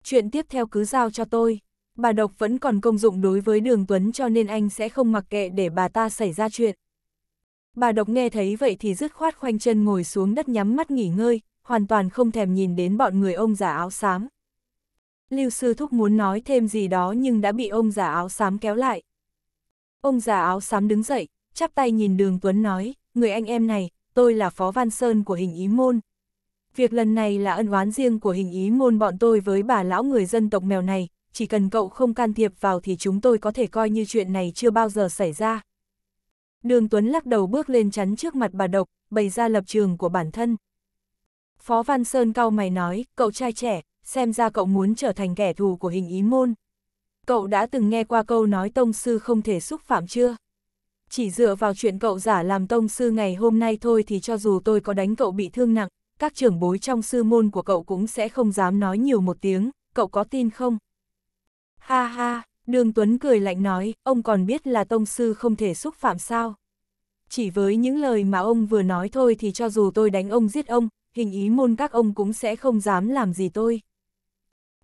Chuyện tiếp theo cứ giao cho tôi, bà độc vẫn còn công dụng đối với đường Tuấn cho nên anh sẽ không mặc kệ để bà ta xảy ra chuyện. Bà độc nghe thấy vậy thì dứt khoát khoanh chân ngồi xuống đất nhắm mắt nghỉ ngơi, hoàn toàn không thèm nhìn đến bọn người ông giả áo xám. Lưu sư thúc muốn nói thêm gì đó nhưng đã bị ông giả áo xám kéo lại. Ông già áo xám đứng dậy, chắp tay nhìn đường Tuấn nói, người anh em này, tôi là phó Văn Sơn của hình ý môn, việc lần này là ân oán riêng của hình ý môn bọn tôi với bà lão người dân tộc mèo này, chỉ cần cậu không can thiệp vào thì chúng tôi có thể coi như chuyện này chưa bao giờ xảy ra. Đường Tuấn lắc đầu bước lên chắn trước mặt bà độc, bày ra lập trường của bản thân. Phó Văn Sơn cau mày nói, cậu trai trẻ, xem ra cậu muốn trở thành kẻ thù của hình ý môn. Cậu đã từng nghe qua câu nói tông sư không thể xúc phạm chưa? Chỉ dựa vào chuyện cậu giả làm tông sư ngày hôm nay thôi thì cho dù tôi có đánh cậu bị thương nặng, các trưởng bối trong sư môn của cậu cũng sẽ không dám nói nhiều một tiếng, cậu có tin không? Ha ha, Đường Tuấn cười lạnh nói, ông còn biết là tông sư không thể xúc phạm sao? Chỉ với những lời mà ông vừa nói thôi thì cho dù tôi đánh ông giết ông, hình ý môn các ông cũng sẽ không dám làm gì tôi.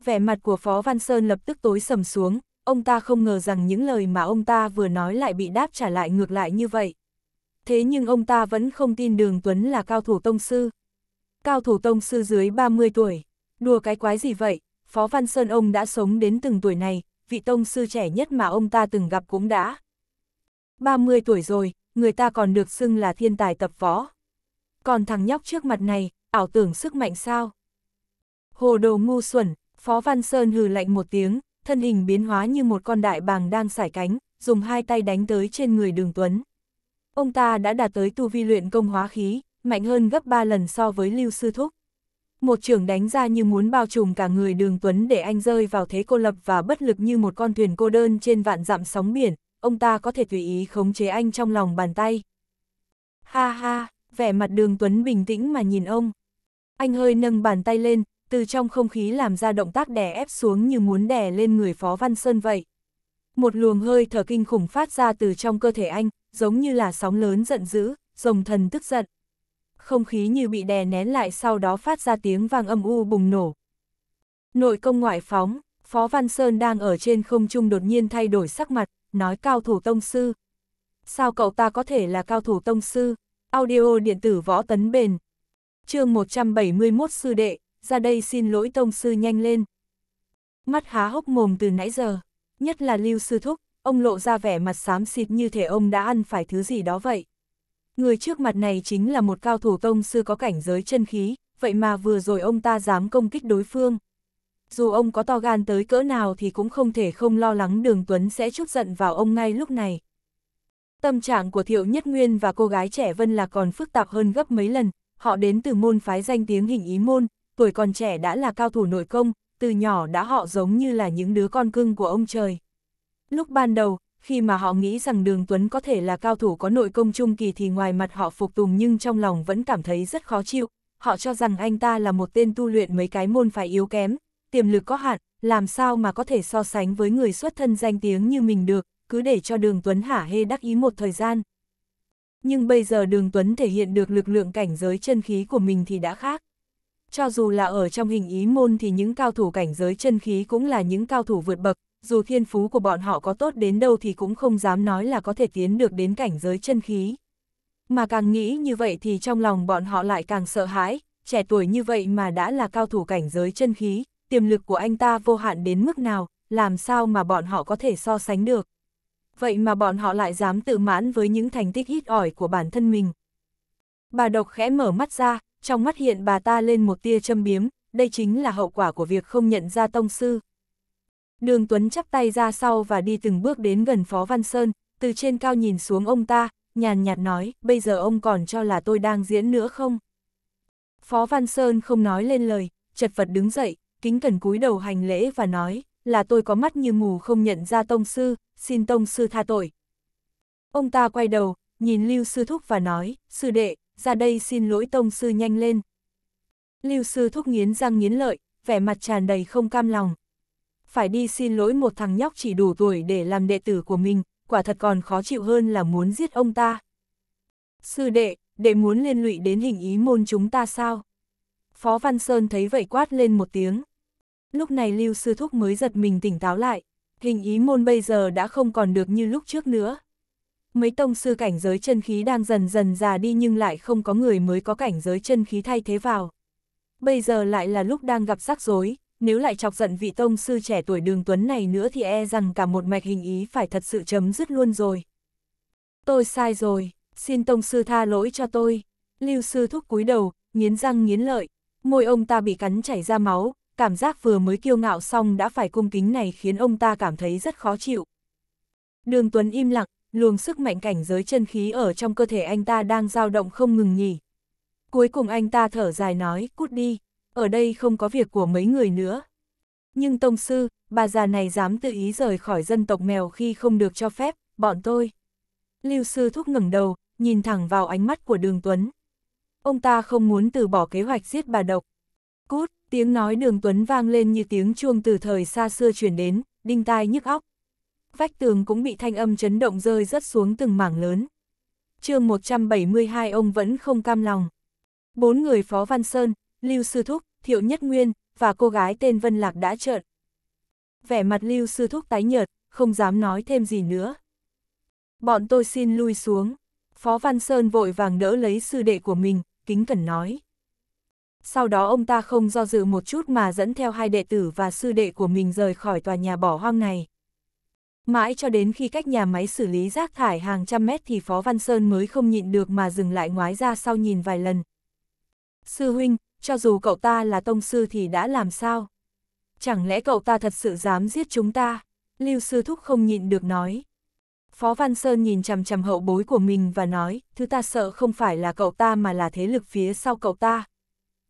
Vẻ mặt của Phó Văn Sơn lập tức tối sầm xuống, ông ta không ngờ rằng những lời mà ông ta vừa nói lại bị đáp trả lại ngược lại như vậy. Thế nhưng ông ta vẫn không tin Đường Tuấn là cao thủ tông sư cao thủ tông sư dưới 30 tuổi. Đùa cái quái gì vậy, Phó Văn Sơn ông đã sống đến từng tuổi này, vị tông sư trẻ nhất mà ông ta từng gặp cũng đã. 30 tuổi rồi, người ta còn được xưng là thiên tài tập võ. Còn thằng nhóc trước mặt này, ảo tưởng sức mạnh sao? Hồ đồ ngu xuẩn, Phó Văn Sơn hừ lạnh một tiếng, thân hình biến hóa như một con đại bàng đang sải cánh, dùng hai tay đánh tới trên người đường Tuấn. Ông ta đã đạt tới tu vi luyện công hóa khí, mạnh hơn gấp 3 lần so với Lưu Sư Thúc. Một trường đánh ra như muốn bao trùm cả người đường Tuấn để anh rơi vào thế cô lập và bất lực như một con thuyền cô đơn trên vạn dặm sóng biển, ông ta có thể tùy ý khống chế anh trong lòng bàn tay. Ha ha, vẻ mặt đường Tuấn bình tĩnh mà nhìn ông. Anh hơi nâng bàn tay lên, từ trong không khí làm ra động tác đè ép xuống như muốn đè lên người Phó Văn Sơn vậy. Một luồng hơi thở kinh khủng phát ra từ trong cơ thể anh, giống như là sóng lớn giận dữ, rồng thần tức giận không khí như bị đè nén lại sau đó phát ra tiếng vang âm u bùng nổ. Nội công ngoại phóng, Phó Văn Sơn đang ở trên không trung đột nhiên thay đổi sắc mặt, nói cao thủ tông sư. Sao cậu ta có thể là cao thủ tông sư? Audio điện tử võ tấn bền. chương 171 sư đệ, ra đây xin lỗi tông sư nhanh lên. Mắt há hốc mồm từ nãy giờ, nhất là lưu sư thúc, ông lộ ra vẻ mặt xám xịt như thể ông đã ăn phải thứ gì đó vậy. Người trước mặt này chính là một cao thủ công sư có cảnh giới chân khí, vậy mà vừa rồi ông ta dám công kích đối phương. Dù ông có to gan tới cỡ nào thì cũng không thể không lo lắng đường Tuấn sẽ chút giận vào ông ngay lúc này. Tâm trạng của Thiệu Nhất Nguyên và cô gái trẻ Vân là còn phức tạp hơn gấp mấy lần, họ đến từ môn phái danh tiếng hình ý môn, tuổi còn trẻ đã là cao thủ nội công, từ nhỏ đã họ giống như là những đứa con cưng của ông trời. Lúc ban đầu, khi mà họ nghĩ rằng Đường Tuấn có thể là cao thủ có nội công trung kỳ thì ngoài mặt họ phục tùng nhưng trong lòng vẫn cảm thấy rất khó chịu, họ cho rằng anh ta là một tên tu luyện mấy cái môn phải yếu kém, tiềm lực có hạn, làm sao mà có thể so sánh với người xuất thân danh tiếng như mình được, cứ để cho Đường Tuấn hả hê đắc ý một thời gian. Nhưng bây giờ Đường Tuấn thể hiện được lực lượng cảnh giới chân khí của mình thì đã khác. Cho dù là ở trong hình ý môn thì những cao thủ cảnh giới chân khí cũng là những cao thủ vượt bậc, dù thiên phú của bọn họ có tốt đến đâu thì cũng không dám nói là có thể tiến được đến cảnh giới chân khí. Mà càng nghĩ như vậy thì trong lòng bọn họ lại càng sợ hãi, trẻ tuổi như vậy mà đã là cao thủ cảnh giới chân khí, tiềm lực của anh ta vô hạn đến mức nào, làm sao mà bọn họ có thể so sánh được. Vậy mà bọn họ lại dám tự mãn với những thành tích ít ỏi của bản thân mình. Bà độc khẽ mở mắt ra, trong mắt hiện bà ta lên một tia châm biếm, đây chính là hậu quả của việc không nhận ra tông sư, Đường Tuấn chắp tay ra sau và đi từng bước đến gần Phó Văn Sơn, từ trên cao nhìn xuống ông ta, nhàn nhạt nói, bây giờ ông còn cho là tôi đang diễn nữa không? Phó Văn Sơn không nói lên lời, chật vật đứng dậy, kính cẩn cúi đầu hành lễ và nói, là tôi có mắt như mù không nhận ra tông sư, xin tông sư tha tội. Ông ta quay đầu, nhìn Lưu Sư Thúc và nói, sư đệ, ra đây xin lỗi tông sư nhanh lên. Lưu Sư Thúc nghiến răng nghiến lợi, vẻ mặt tràn đầy không cam lòng, phải đi xin lỗi một thằng nhóc chỉ đủ tuổi để làm đệ tử của mình, quả thật còn khó chịu hơn là muốn giết ông ta. Sư đệ, đệ muốn liên lụy đến hình ý môn chúng ta sao? Phó Văn Sơn thấy vậy quát lên một tiếng. Lúc này Lưu Sư Thúc mới giật mình tỉnh táo lại, hình ý môn bây giờ đã không còn được như lúc trước nữa. Mấy tông sư cảnh giới chân khí đang dần dần già đi nhưng lại không có người mới có cảnh giới chân khí thay thế vào. Bây giờ lại là lúc đang gặp rắc rối, nếu lại chọc giận vị tông sư trẻ tuổi đường tuấn này nữa thì e rằng cả một mạch hình ý phải thật sự chấm dứt luôn rồi. Tôi sai rồi, xin tông sư tha lỗi cho tôi. Lưu sư thúc cúi đầu, nghiến răng nghiến lợi, môi ông ta bị cắn chảy ra máu, cảm giác vừa mới kiêu ngạo xong đã phải cung kính này khiến ông ta cảm thấy rất khó chịu. Đường Tuấn im lặng, luồng sức mạnh cảnh giới chân khí ở trong cơ thể anh ta đang dao động không ngừng nghỉ. Cuối cùng anh ta thở dài nói, cút đi ở đây không có việc của mấy người nữa. Nhưng Tông Sư, bà già này dám tự ý rời khỏi dân tộc mèo khi không được cho phép, bọn tôi. Lưu Sư Thúc ngẩng đầu, nhìn thẳng vào ánh mắt của Đường Tuấn. Ông ta không muốn từ bỏ kế hoạch giết bà độc. Cút, tiếng nói Đường Tuấn vang lên như tiếng chuông từ thời xa xưa chuyển đến, đinh tai nhức óc. Vách tường cũng bị thanh âm chấn động rơi rất xuống từng mảng lớn. mươi 172 ông vẫn không cam lòng. Bốn người Phó Văn Sơn, Lưu Sư Thúc, Thiệu Nhất Nguyên, và cô gái tên Vân Lạc đã trợn. Vẻ mặt Lưu Sư Thúc tái nhợt, không dám nói thêm gì nữa. Bọn tôi xin lui xuống. Phó Văn Sơn vội vàng đỡ lấy sư đệ của mình, kính cẩn nói. Sau đó ông ta không do dự một chút mà dẫn theo hai đệ tử và sư đệ của mình rời khỏi tòa nhà bỏ hoang này. Mãi cho đến khi cách nhà máy xử lý rác thải hàng trăm mét thì Phó Văn Sơn mới không nhịn được mà dừng lại ngoái ra sau nhìn vài lần. Sư huynh, cho dù cậu ta là tông sư thì đã làm sao? Chẳng lẽ cậu ta thật sự dám giết chúng ta? Lưu Sư Thúc không nhịn được nói. Phó Văn Sơn nhìn chằm chằm hậu bối của mình và nói, thứ ta sợ không phải là cậu ta mà là thế lực phía sau cậu ta.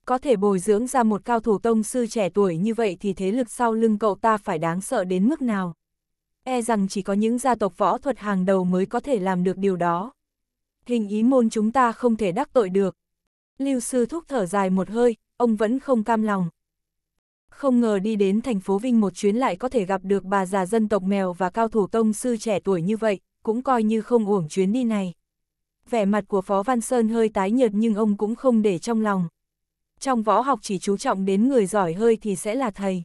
Có thể bồi dưỡng ra một cao thủ tông sư trẻ tuổi như vậy thì thế lực sau lưng cậu ta phải đáng sợ đến mức nào. E rằng chỉ có những gia tộc võ thuật hàng đầu mới có thể làm được điều đó. Hình ý môn chúng ta không thể đắc tội được. Lưu sư thúc thở dài một hơi, ông vẫn không cam lòng. Không ngờ đi đến thành phố Vinh một chuyến lại có thể gặp được bà già dân tộc mèo và cao thủ tông sư trẻ tuổi như vậy, cũng coi như không uổng chuyến đi này. Vẻ mặt của Phó Văn Sơn hơi tái nhợt nhưng ông cũng không để trong lòng. Trong võ học chỉ chú trọng đến người giỏi hơi thì sẽ là thầy.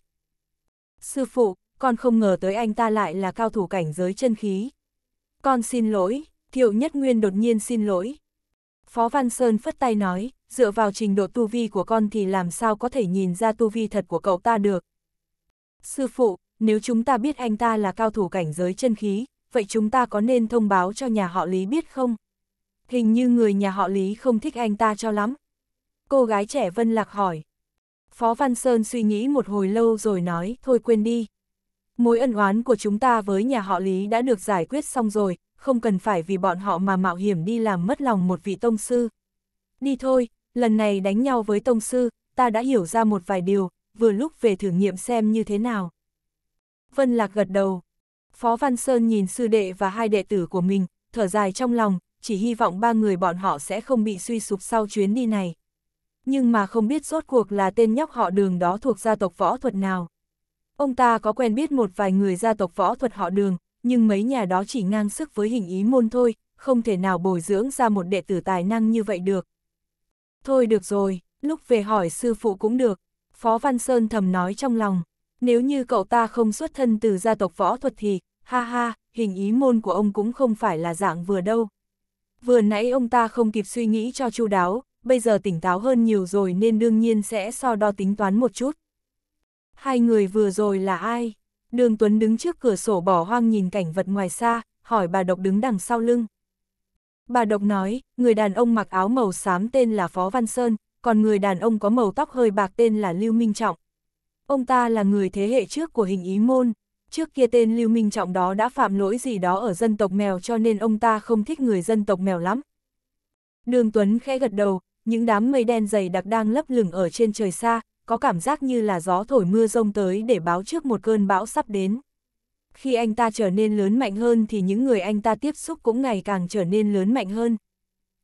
Sư phụ, con không ngờ tới anh ta lại là cao thủ cảnh giới chân khí. Con xin lỗi, Thiệu Nhất Nguyên đột nhiên xin lỗi, Phó Văn Sơn phất tay nói, dựa vào trình độ tu vi của con thì làm sao có thể nhìn ra tu vi thật của cậu ta được. Sư phụ, nếu chúng ta biết anh ta là cao thủ cảnh giới chân khí, vậy chúng ta có nên thông báo cho nhà họ Lý biết không? Hình như người nhà họ Lý không thích anh ta cho lắm. Cô gái trẻ Vân Lạc hỏi. Phó Văn Sơn suy nghĩ một hồi lâu rồi nói, thôi quên đi. Mối ân oán của chúng ta với nhà họ Lý đã được giải quyết xong rồi, không cần phải vì bọn họ mà mạo hiểm đi làm mất lòng một vị tông sư. Đi thôi, lần này đánh nhau với tông sư, ta đã hiểu ra một vài điều, vừa lúc về thử nghiệm xem như thế nào. Vân Lạc gật đầu. Phó Văn Sơn nhìn sư đệ và hai đệ tử của mình, thở dài trong lòng, chỉ hy vọng ba người bọn họ sẽ không bị suy sụp sau chuyến đi này. Nhưng mà không biết rốt cuộc là tên nhóc họ đường đó thuộc gia tộc võ thuật nào. Ông ta có quen biết một vài người gia tộc võ thuật họ đường, nhưng mấy nhà đó chỉ ngang sức với hình ý môn thôi, không thể nào bồi dưỡng ra một đệ tử tài năng như vậy được. Thôi được rồi, lúc về hỏi sư phụ cũng được, Phó Văn Sơn thầm nói trong lòng, nếu như cậu ta không xuất thân từ gia tộc võ thuật thì, ha ha, hình ý môn của ông cũng không phải là dạng vừa đâu. Vừa nãy ông ta không kịp suy nghĩ cho chu đáo, bây giờ tỉnh táo hơn nhiều rồi nên đương nhiên sẽ so đo tính toán một chút. Hai người vừa rồi là ai? Đường Tuấn đứng trước cửa sổ bỏ hoang nhìn cảnh vật ngoài xa, hỏi bà Độc đứng đằng sau lưng. Bà Độc nói, người đàn ông mặc áo màu xám tên là Phó Văn Sơn, còn người đàn ông có màu tóc hơi bạc tên là Lưu Minh Trọng. Ông ta là người thế hệ trước của hình ý môn, trước kia tên Lưu Minh Trọng đó đã phạm lỗi gì đó ở dân tộc mèo cho nên ông ta không thích người dân tộc mèo lắm. Đường Tuấn khẽ gật đầu, những đám mây đen dày đặc đang lấp lửng ở trên trời xa, có cảm giác như là gió thổi mưa rông tới để báo trước một cơn bão sắp đến. Khi anh ta trở nên lớn mạnh hơn thì những người anh ta tiếp xúc cũng ngày càng trở nên lớn mạnh hơn.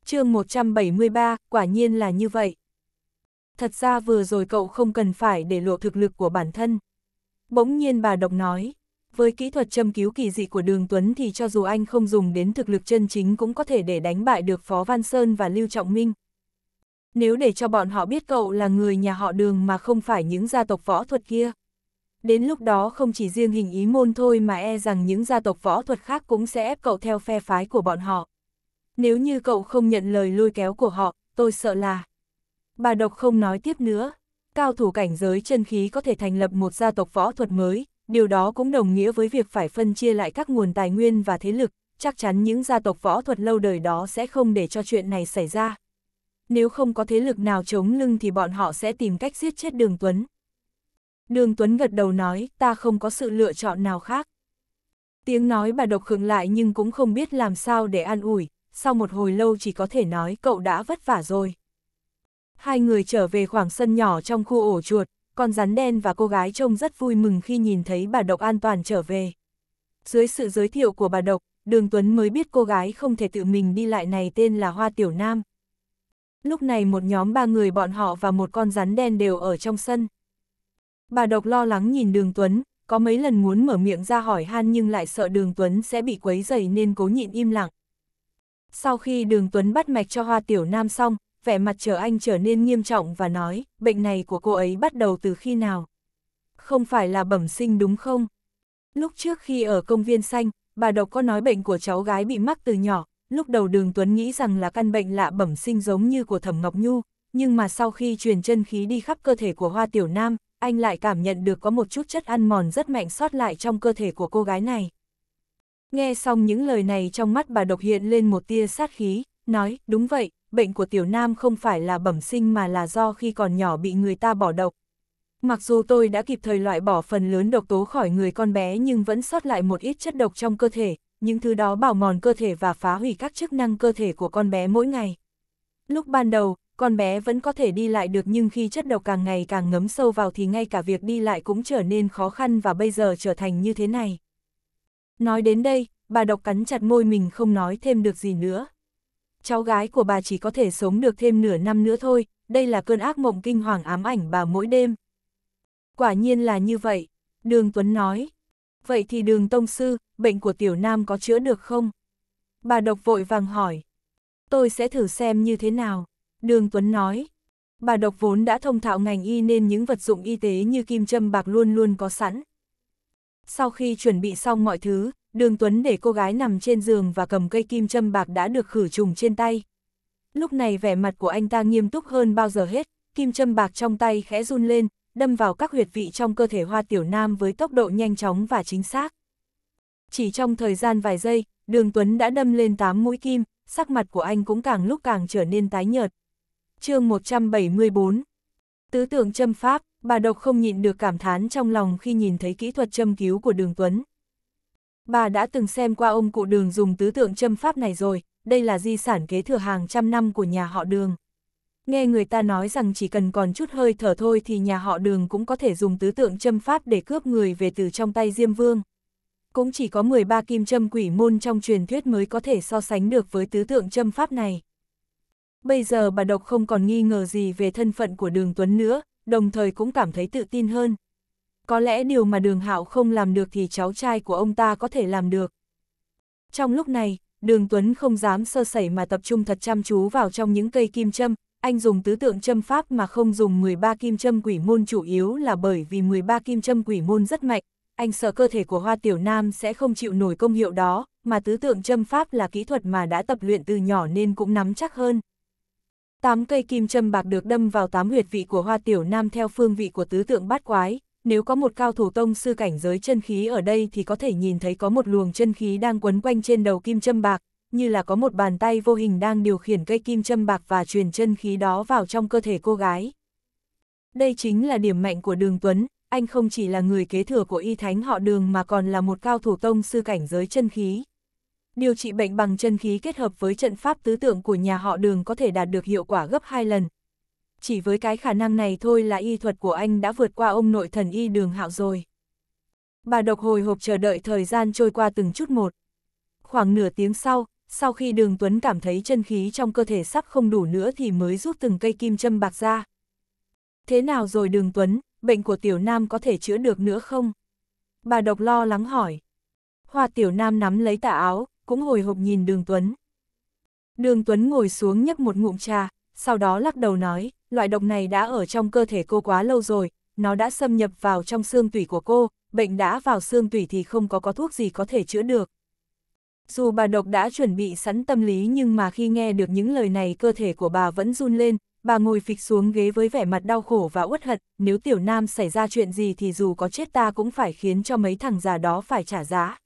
chương 173, quả nhiên là như vậy. Thật ra vừa rồi cậu không cần phải để lộ thực lực của bản thân. Bỗng nhiên bà độc nói, với kỹ thuật châm cứu kỳ dị của Đường Tuấn thì cho dù anh không dùng đến thực lực chân chính cũng có thể để đánh bại được Phó Văn Sơn và Lưu Trọng Minh. Nếu để cho bọn họ biết cậu là người nhà họ đường mà không phải những gia tộc võ thuật kia. Đến lúc đó không chỉ riêng hình ý môn thôi mà e rằng những gia tộc võ thuật khác cũng sẽ ép cậu theo phe phái của bọn họ. Nếu như cậu không nhận lời lôi kéo của họ, tôi sợ là... Bà độc không nói tiếp nữa. Cao thủ cảnh giới chân khí có thể thành lập một gia tộc võ thuật mới, điều đó cũng đồng nghĩa với việc phải phân chia lại các nguồn tài nguyên và thế lực, chắc chắn những gia tộc võ thuật lâu đời đó sẽ không để cho chuyện này xảy ra nếu không có thế lực nào chống lưng thì bọn họ sẽ tìm cách giết chết Đường Tuấn. Đường Tuấn gật đầu nói, ta không có sự lựa chọn nào khác. Tiếng nói bà độc khựng lại nhưng cũng không biết làm sao để an ủi, sau một hồi lâu chỉ có thể nói cậu đã vất vả rồi. Hai người trở về khoảng sân nhỏ trong khu ổ chuột, con rắn đen và cô gái trông rất vui mừng khi nhìn thấy bà độc an toàn trở về. Dưới sự giới thiệu của bà độc, Đường Tuấn mới biết cô gái không thể tự mình đi lại này tên là Hoa Tiểu Nam, Lúc này một nhóm ba người bọn họ và một con rắn đen đều ở trong sân. Bà độc lo lắng nhìn đường Tuấn, có mấy lần muốn mở miệng ra hỏi han nhưng lại sợ đường Tuấn sẽ bị quấy dày nên cố nhịn im lặng. Sau khi đường Tuấn bắt mạch cho hoa tiểu nam xong, vẻ mặt trở anh trở nên nghiêm trọng và nói, bệnh này của cô ấy bắt đầu từ khi nào? Không phải là bẩm sinh đúng không? Lúc trước khi ở công viên xanh, bà độc có nói bệnh của cháu gái bị mắc từ nhỏ, lúc đầu đường Tuấn nghĩ rằng là căn bệnh lạ bẩm sinh giống như của Thẩm Ngọc Nhu, nhưng mà sau khi truyền chân khí đi khắp cơ thể của Hoa Tiểu Nam, anh lại cảm nhận được có một chút chất ăn mòn rất mạnh sót lại trong cơ thể của cô gái này. Nghe xong những lời này trong mắt bà độc hiện lên một tia sát khí, nói, đúng vậy, bệnh của Tiểu Nam không phải là bẩm sinh mà là do khi còn nhỏ bị người ta bỏ độc. Mặc dù tôi đã kịp thời loại bỏ phần lớn độc tố khỏi người con bé nhưng vẫn sót lại một ít chất độc trong cơ thể, những thứ đó bảo mòn cơ thể và phá hủy các chức năng cơ thể của con bé mỗi ngày. Lúc ban đầu, con bé vẫn có thể đi lại được nhưng khi chất độc càng ngày càng ngấm sâu vào thì ngay cả việc đi lại cũng trở nên khó khăn và bây giờ trở thành như thế này. Nói đến đây, bà độc cắn chặt môi mình không nói thêm được gì nữa. Cháu gái của bà chỉ có thể sống được thêm nửa năm nữa thôi, đây là cơn ác mộng kinh hoàng ám ảnh bà mỗi đêm. Quả nhiên là như vậy, Đường Tuấn nói vậy thì đường tông sư, bệnh của tiểu nam có chữa được không? Bà độc vội vàng hỏi. Tôi sẽ thử xem như thế nào. Đường Tuấn nói. Bà độc vốn đã thông thạo ngành y nên những vật dụng y tế như kim châm bạc luôn luôn có sẵn. Sau khi chuẩn bị xong mọi thứ, đường Tuấn để cô gái nằm trên giường và cầm cây kim châm bạc đã được khử trùng trên tay. Lúc này vẻ mặt của anh ta nghiêm túc hơn bao giờ hết, kim châm bạc trong tay khẽ run lên, đâm vào các huyệt vị trong cơ thể Hoa Tiểu Nam với tốc độ nhanh chóng và chính xác. Chỉ trong thời gian vài giây, Đường Tuấn đã đâm lên 8 mũi kim, sắc mặt của anh cũng càng lúc càng trở nên tái nhợt. chương 174 Tứ tưởng châm pháp, bà độc không nhịn được cảm thán trong lòng khi nhìn thấy kỹ thuật châm cứu của Đường Tuấn. Bà đã từng xem qua ông cụ Đường dùng tứ tượng châm pháp này rồi, đây là di sản kế thừa hàng trăm năm của nhà họ Đường nghe người ta nói rằng chỉ cần còn chút hơi thở thôi thì nhà họ đường cũng có thể dùng tứ tượng châm pháp để cướp người về từ trong tay Diêm Vương. Cũng chỉ có 13 kim châm quỷ môn trong truyền thuyết mới có thể so sánh được với tứ tượng châm pháp này. Bây giờ bà Độc không còn nghi ngờ gì về thân phận của đường Tuấn nữa, đồng thời cũng cảm thấy tự tin hơn. Có lẽ điều mà đường Hạo không làm được thì cháu trai của ông ta có thể làm được. Trong lúc này, đường Tuấn không dám sơ sẩy mà tập trung thật chăm chú vào trong những cây kim châm, anh dùng tứ tượng châm pháp mà không dùng 13 kim châm quỷ môn chủ yếu là bởi vì 13 kim châm quỷ môn rất mạnh, anh sợ cơ thể của Hoa Tiểu Nam sẽ không chịu nổi công hiệu đó, mà tứ tượng châm pháp là kỹ thuật mà đã tập luyện từ nhỏ nên cũng nắm chắc hơn. Tám cây kim châm bạc được đâm vào tám huyệt vị của Hoa Tiểu Nam theo phương vị của tứ tượng bát quái, nếu có một cao thủ tông sư cảnh giới chân khí ở đây thì có thể nhìn thấy có một luồng chân khí đang quấn quanh trên đầu kim châm bạc, như là có một bàn tay vô hình đang điều khiển cây kim châm bạc và truyền chân khí đó vào trong cơ thể cô gái. Đây chính là điểm mạnh của Đường Tuấn, anh không chỉ là người kế thừa của y thánh họ Đường mà còn là một cao thủ tông sư cảnh giới chân khí. Điều trị bệnh bằng chân khí kết hợp với trận pháp tứ tượng của nhà họ Đường có thể đạt được hiệu quả gấp 2 lần. Chỉ với cái khả năng này thôi là y thuật của anh đã vượt qua ông nội thần y Đường Hạo rồi. Bà độc hồi hộp chờ đợi thời gian trôi qua từng chút một. Khoảng nửa tiếng sau, sau khi đường Tuấn cảm thấy chân khí trong cơ thể sắp không đủ nữa thì mới rút từng cây kim châm bạc ra. Thế nào rồi đường Tuấn, bệnh của tiểu nam có thể chữa được nữa không? Bà độc lo lắng hỏi. Hoa tiểu nam nắm lấy tà áo, cũng hồi hộp nhìn đường Tuấn. Đường Tuấn ngồi xuống nhấp một ngụm trà, sau đó lắc đầu nói, loại độc này đã ở trong cơ thể cô quá lâu rồi, nó đã xâm nhập vào trong xương tủy của cô, bệnh đã vào xương tủy thì không có có thuốc gì có thể chữa được. Dù bà độc đã chuẩn bị sẵn tâm lý nhưng mà khi nghe được những lời này cơ thể của bà vẫn run lên, bà ngồi phịch xuống ghế với vẻ mặt đau khổ và uất hận, nếu tiểu nam xảy ra chuyện gì thì dù có chết ta cũng phải khiến cho mấy thằng già đó phải trả giá.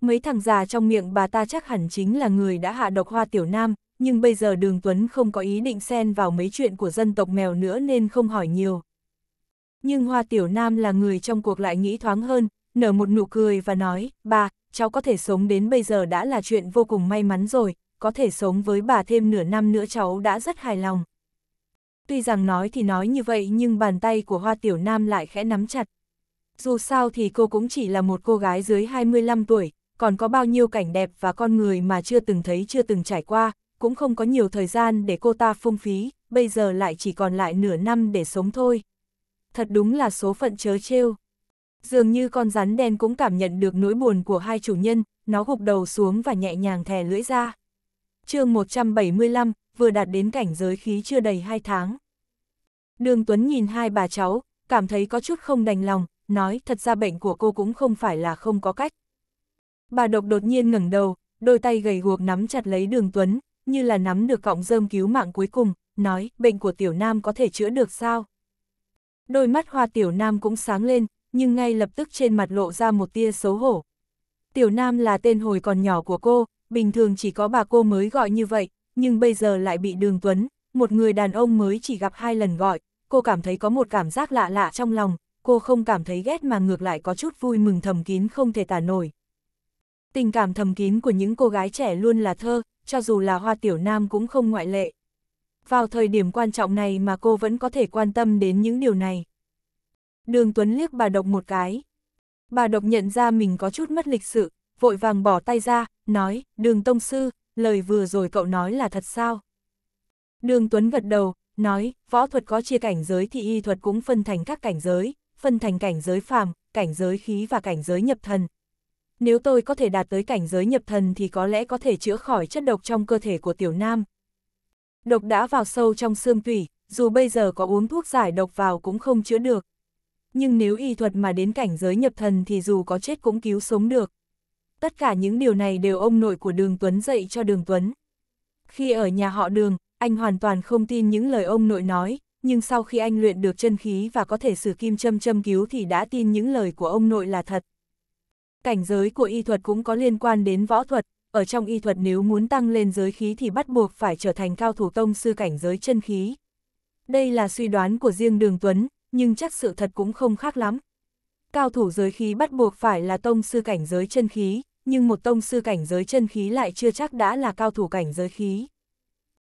Mấy thằng già trong miệng bà ta chắc hẳn chính là người đã hạ độc hoa tiểu nam, nhưng bây giờ đường Tuấn không có ý định xen vào mấy chuyện của dân tộc mèo nữa nên không hỏi nhiều. Nhưng hoa tiểu nam là người trong cuộc lại nghĩ thoáng hơn, nở một nụ cười và nói, bà, cháu có thể sống đến bây giờ đã là chuyện vô cùng may mắn rồi, có thể sống với bà thêm nửa năm nữa cháu đã rất hài lòng. Tuy rằng nói thì nói như vậy nhưng bàn tay của Hoa Tiểu Nam lại khẽ nắm chặt. Dù sao thì cô cũng chỉ là một cô gái dưới 25 tuổi, còn có bao nhiêu cảnh đẹp và con người mà chưa từng thấy chưa từng trải qua, cũng không có nhiều thời gian để cô ta phung phí, bây giờ lại chỉ còn lại nửa năm để sống thôi. Thật đúng là số phận chớ trêu. Dường như con rắn đen cũng cảm nhận được nỗi buồn của hai chủ nhân, nó gục đầu xuống và nhẹ nhàng thè lưỡi ra. chương 175, vừa đạt đến cảnh giới khí chưa đầy hai tháng. Đường Tuấn nhìn hai bà cháu, cảm thấy có chút không đành lòng, nói thật ra bệnh của cô cũng không phải là không có cách. Bà độc đột nhiên ngẩng đầu, đôi tay gầy guộc nắm chặt lấy đường Tuấn, như là nắm được cọng rơm cứu mạng cuối cùng, nói bệnh của tiểu nam có thể chữa được sao. Đôi mắt hoa tiểu nam cũng sáng lên, nhưng ngay lập tức trên mặt lộ ra một tia xấu hổ. Tiểu Nam là tên hồi còn nhỏ của cô, bình thường chỉ có bà cô mới gọi như vậy, nhưng bây giờ lại bị Đường Tuấn, một người đàn ông mới chỉ gặp hai lần gọi, cô cảm thấy có một cảm giác lạ lạ trong lòng, cô không cảm thấy ghét mà ngược lại có chút vui mừng thầm kín không thể tả nổi. Tình cảm thầm kín của những cô gái trẻ luôn là thơ, cho dù là Hoa Tiểu Nam cũng không ngoại lệ. Vào thời điểm quan trọng này mà cô vẫn có thể quan tâm đến những điều này. Đường Tuấn liếc bà độc một cái. Bà độc nhận ra mình có chút mất lịch sự, vội vàng bỏ tay ra, nói, đường tông sư, lời vừa rồi cậu nói là thật sao? Đường Tuấn gật đầu, nói, võ thuật có chia cảnh giới thì y thuật cũng phân thành các cảnh giới, phân thành cảnh giới phàm, cảnh giới khí và cảnh giới nhập thần. Nếu tôi có thể đạt tới cảnh giới nhập thần thì có lẽ có thể chữa khỏi chất độc trong cơ thể của tiểu nam. Độc đã vào sâu trong xương tủy, dù bây giờ có uống thuốc giải độc vào cũng không chữa được, nhưng nếu y thuật mà đến cảnh giới nhập thần thì dù có chết cũng cứu sống được. Tất cả những điều này đều ông nội của Đường Tuấn dạy cho Đường Tuấn. Khi ở nhà họ Đường, anh hoàn toàn không tin những lời ông nội nói, nhưng sau khi anh luyện được chân khí và có thể sử kim châm châm cứu thì đã tin những lời của ông nội là thật. Cảnh giới của y thuật cũng có liên quan đến võ thuật, ở trong y thuật nếu muốn tăng lên giới khí thì bắt buộc phải trở thành cao thủ tông sư cảnh giới chân khí. Đây là suy đoán của riêng Đường Tuấn, nhưng chắc sự thật cũng không khác lắm. Cao thủ giới khí bắt buộc phải là tông sư cảnh giới chân khí, nhưng một tông sư cảnh giới chân khí lại chưa chắc đã là cao thủ cảnh giới khí.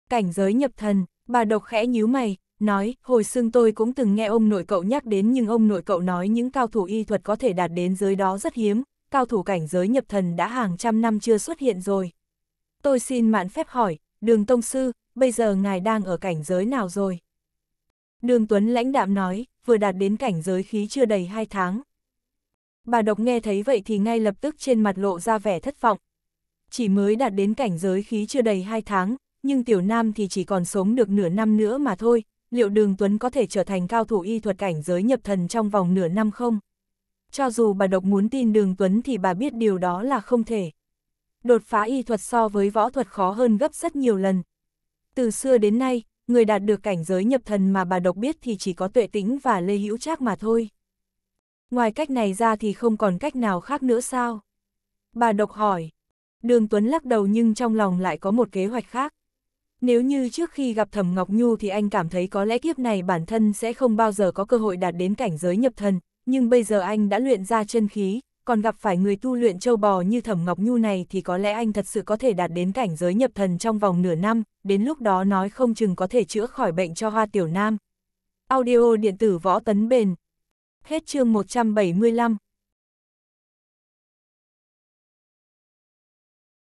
Cảnh giới nhập thần, bà độc khẽ nhíu mày, nói, hồi xương tôi cũng từng nghe ông nội cậu nhắc đến nhưng ông nội cậu nói những cao thủ y thuật có thể đạt đến giới đó rất hiếm, cao thủ cảnh giới nhập thần đã hàng trăm năm chưa xuất hiện rồi. Tôi xin mạn phép hỏi, đường tông sư, bây giờ ngài đang ở cảnh giới nào rồi? Đường Tuấn lãnh đạm nói, vừa đạt đến cảnh giới khí chưa đầy hai tháng. Bà độc nghe thấy vậy thì ngay lập tức trên mặt lộ ra vẻ thất vọng. Chỉ mới đạt đến cảnh giới khí chưa đầy hai tháng, nhưng tiểu nam thì chỉ còn sống được nửa năm nữa mà thôi, liệu đường Tuấn có thể trở thành cao thủ y thuật cảnh giới nhập thần trong vòng nửa năm không? Cho dù bà độc muốn tin đường Tuấn thì bà biết điều đó là không thể. Đột phá y thuật so với võ thuật khó hơn gấp rất nhiều lần. Từ xưa đến nay, người đạt được cảnh giới nhập thần mà bà độc biết thì chỉ có tuệ tĩnh và lê hữu trác mà thôi. Ngoài cách này ra thì không còn cách nào khác nữa sao? Bà độc hỏi. Đường Tuấn lắc đầu nhưng trong lòng lại có một kế hoạch khác. Nếu như trước khi gặp Thẩm Ngọc Nhu thì anh cảm thấy có lẽ kiếp này bản thân sẽ không bao giờ có cơ hội đạt đến cảnh giới nhập thần, nhưng bây giờ anh đã luyện ra chân khí, còn gặp phải người tu luyện châu bò như Thẩm Ngọc Nhu này thì có lẽ anh thật sự có thể đạt đến cảnh giới nhập thần trong vòng nửa năm, đến lúc đó nói không chừng có thể chữa khỏi bệnh cho Hoa Tiểu Nam. Audio điện tử võ tấn bền. Hết chương 175.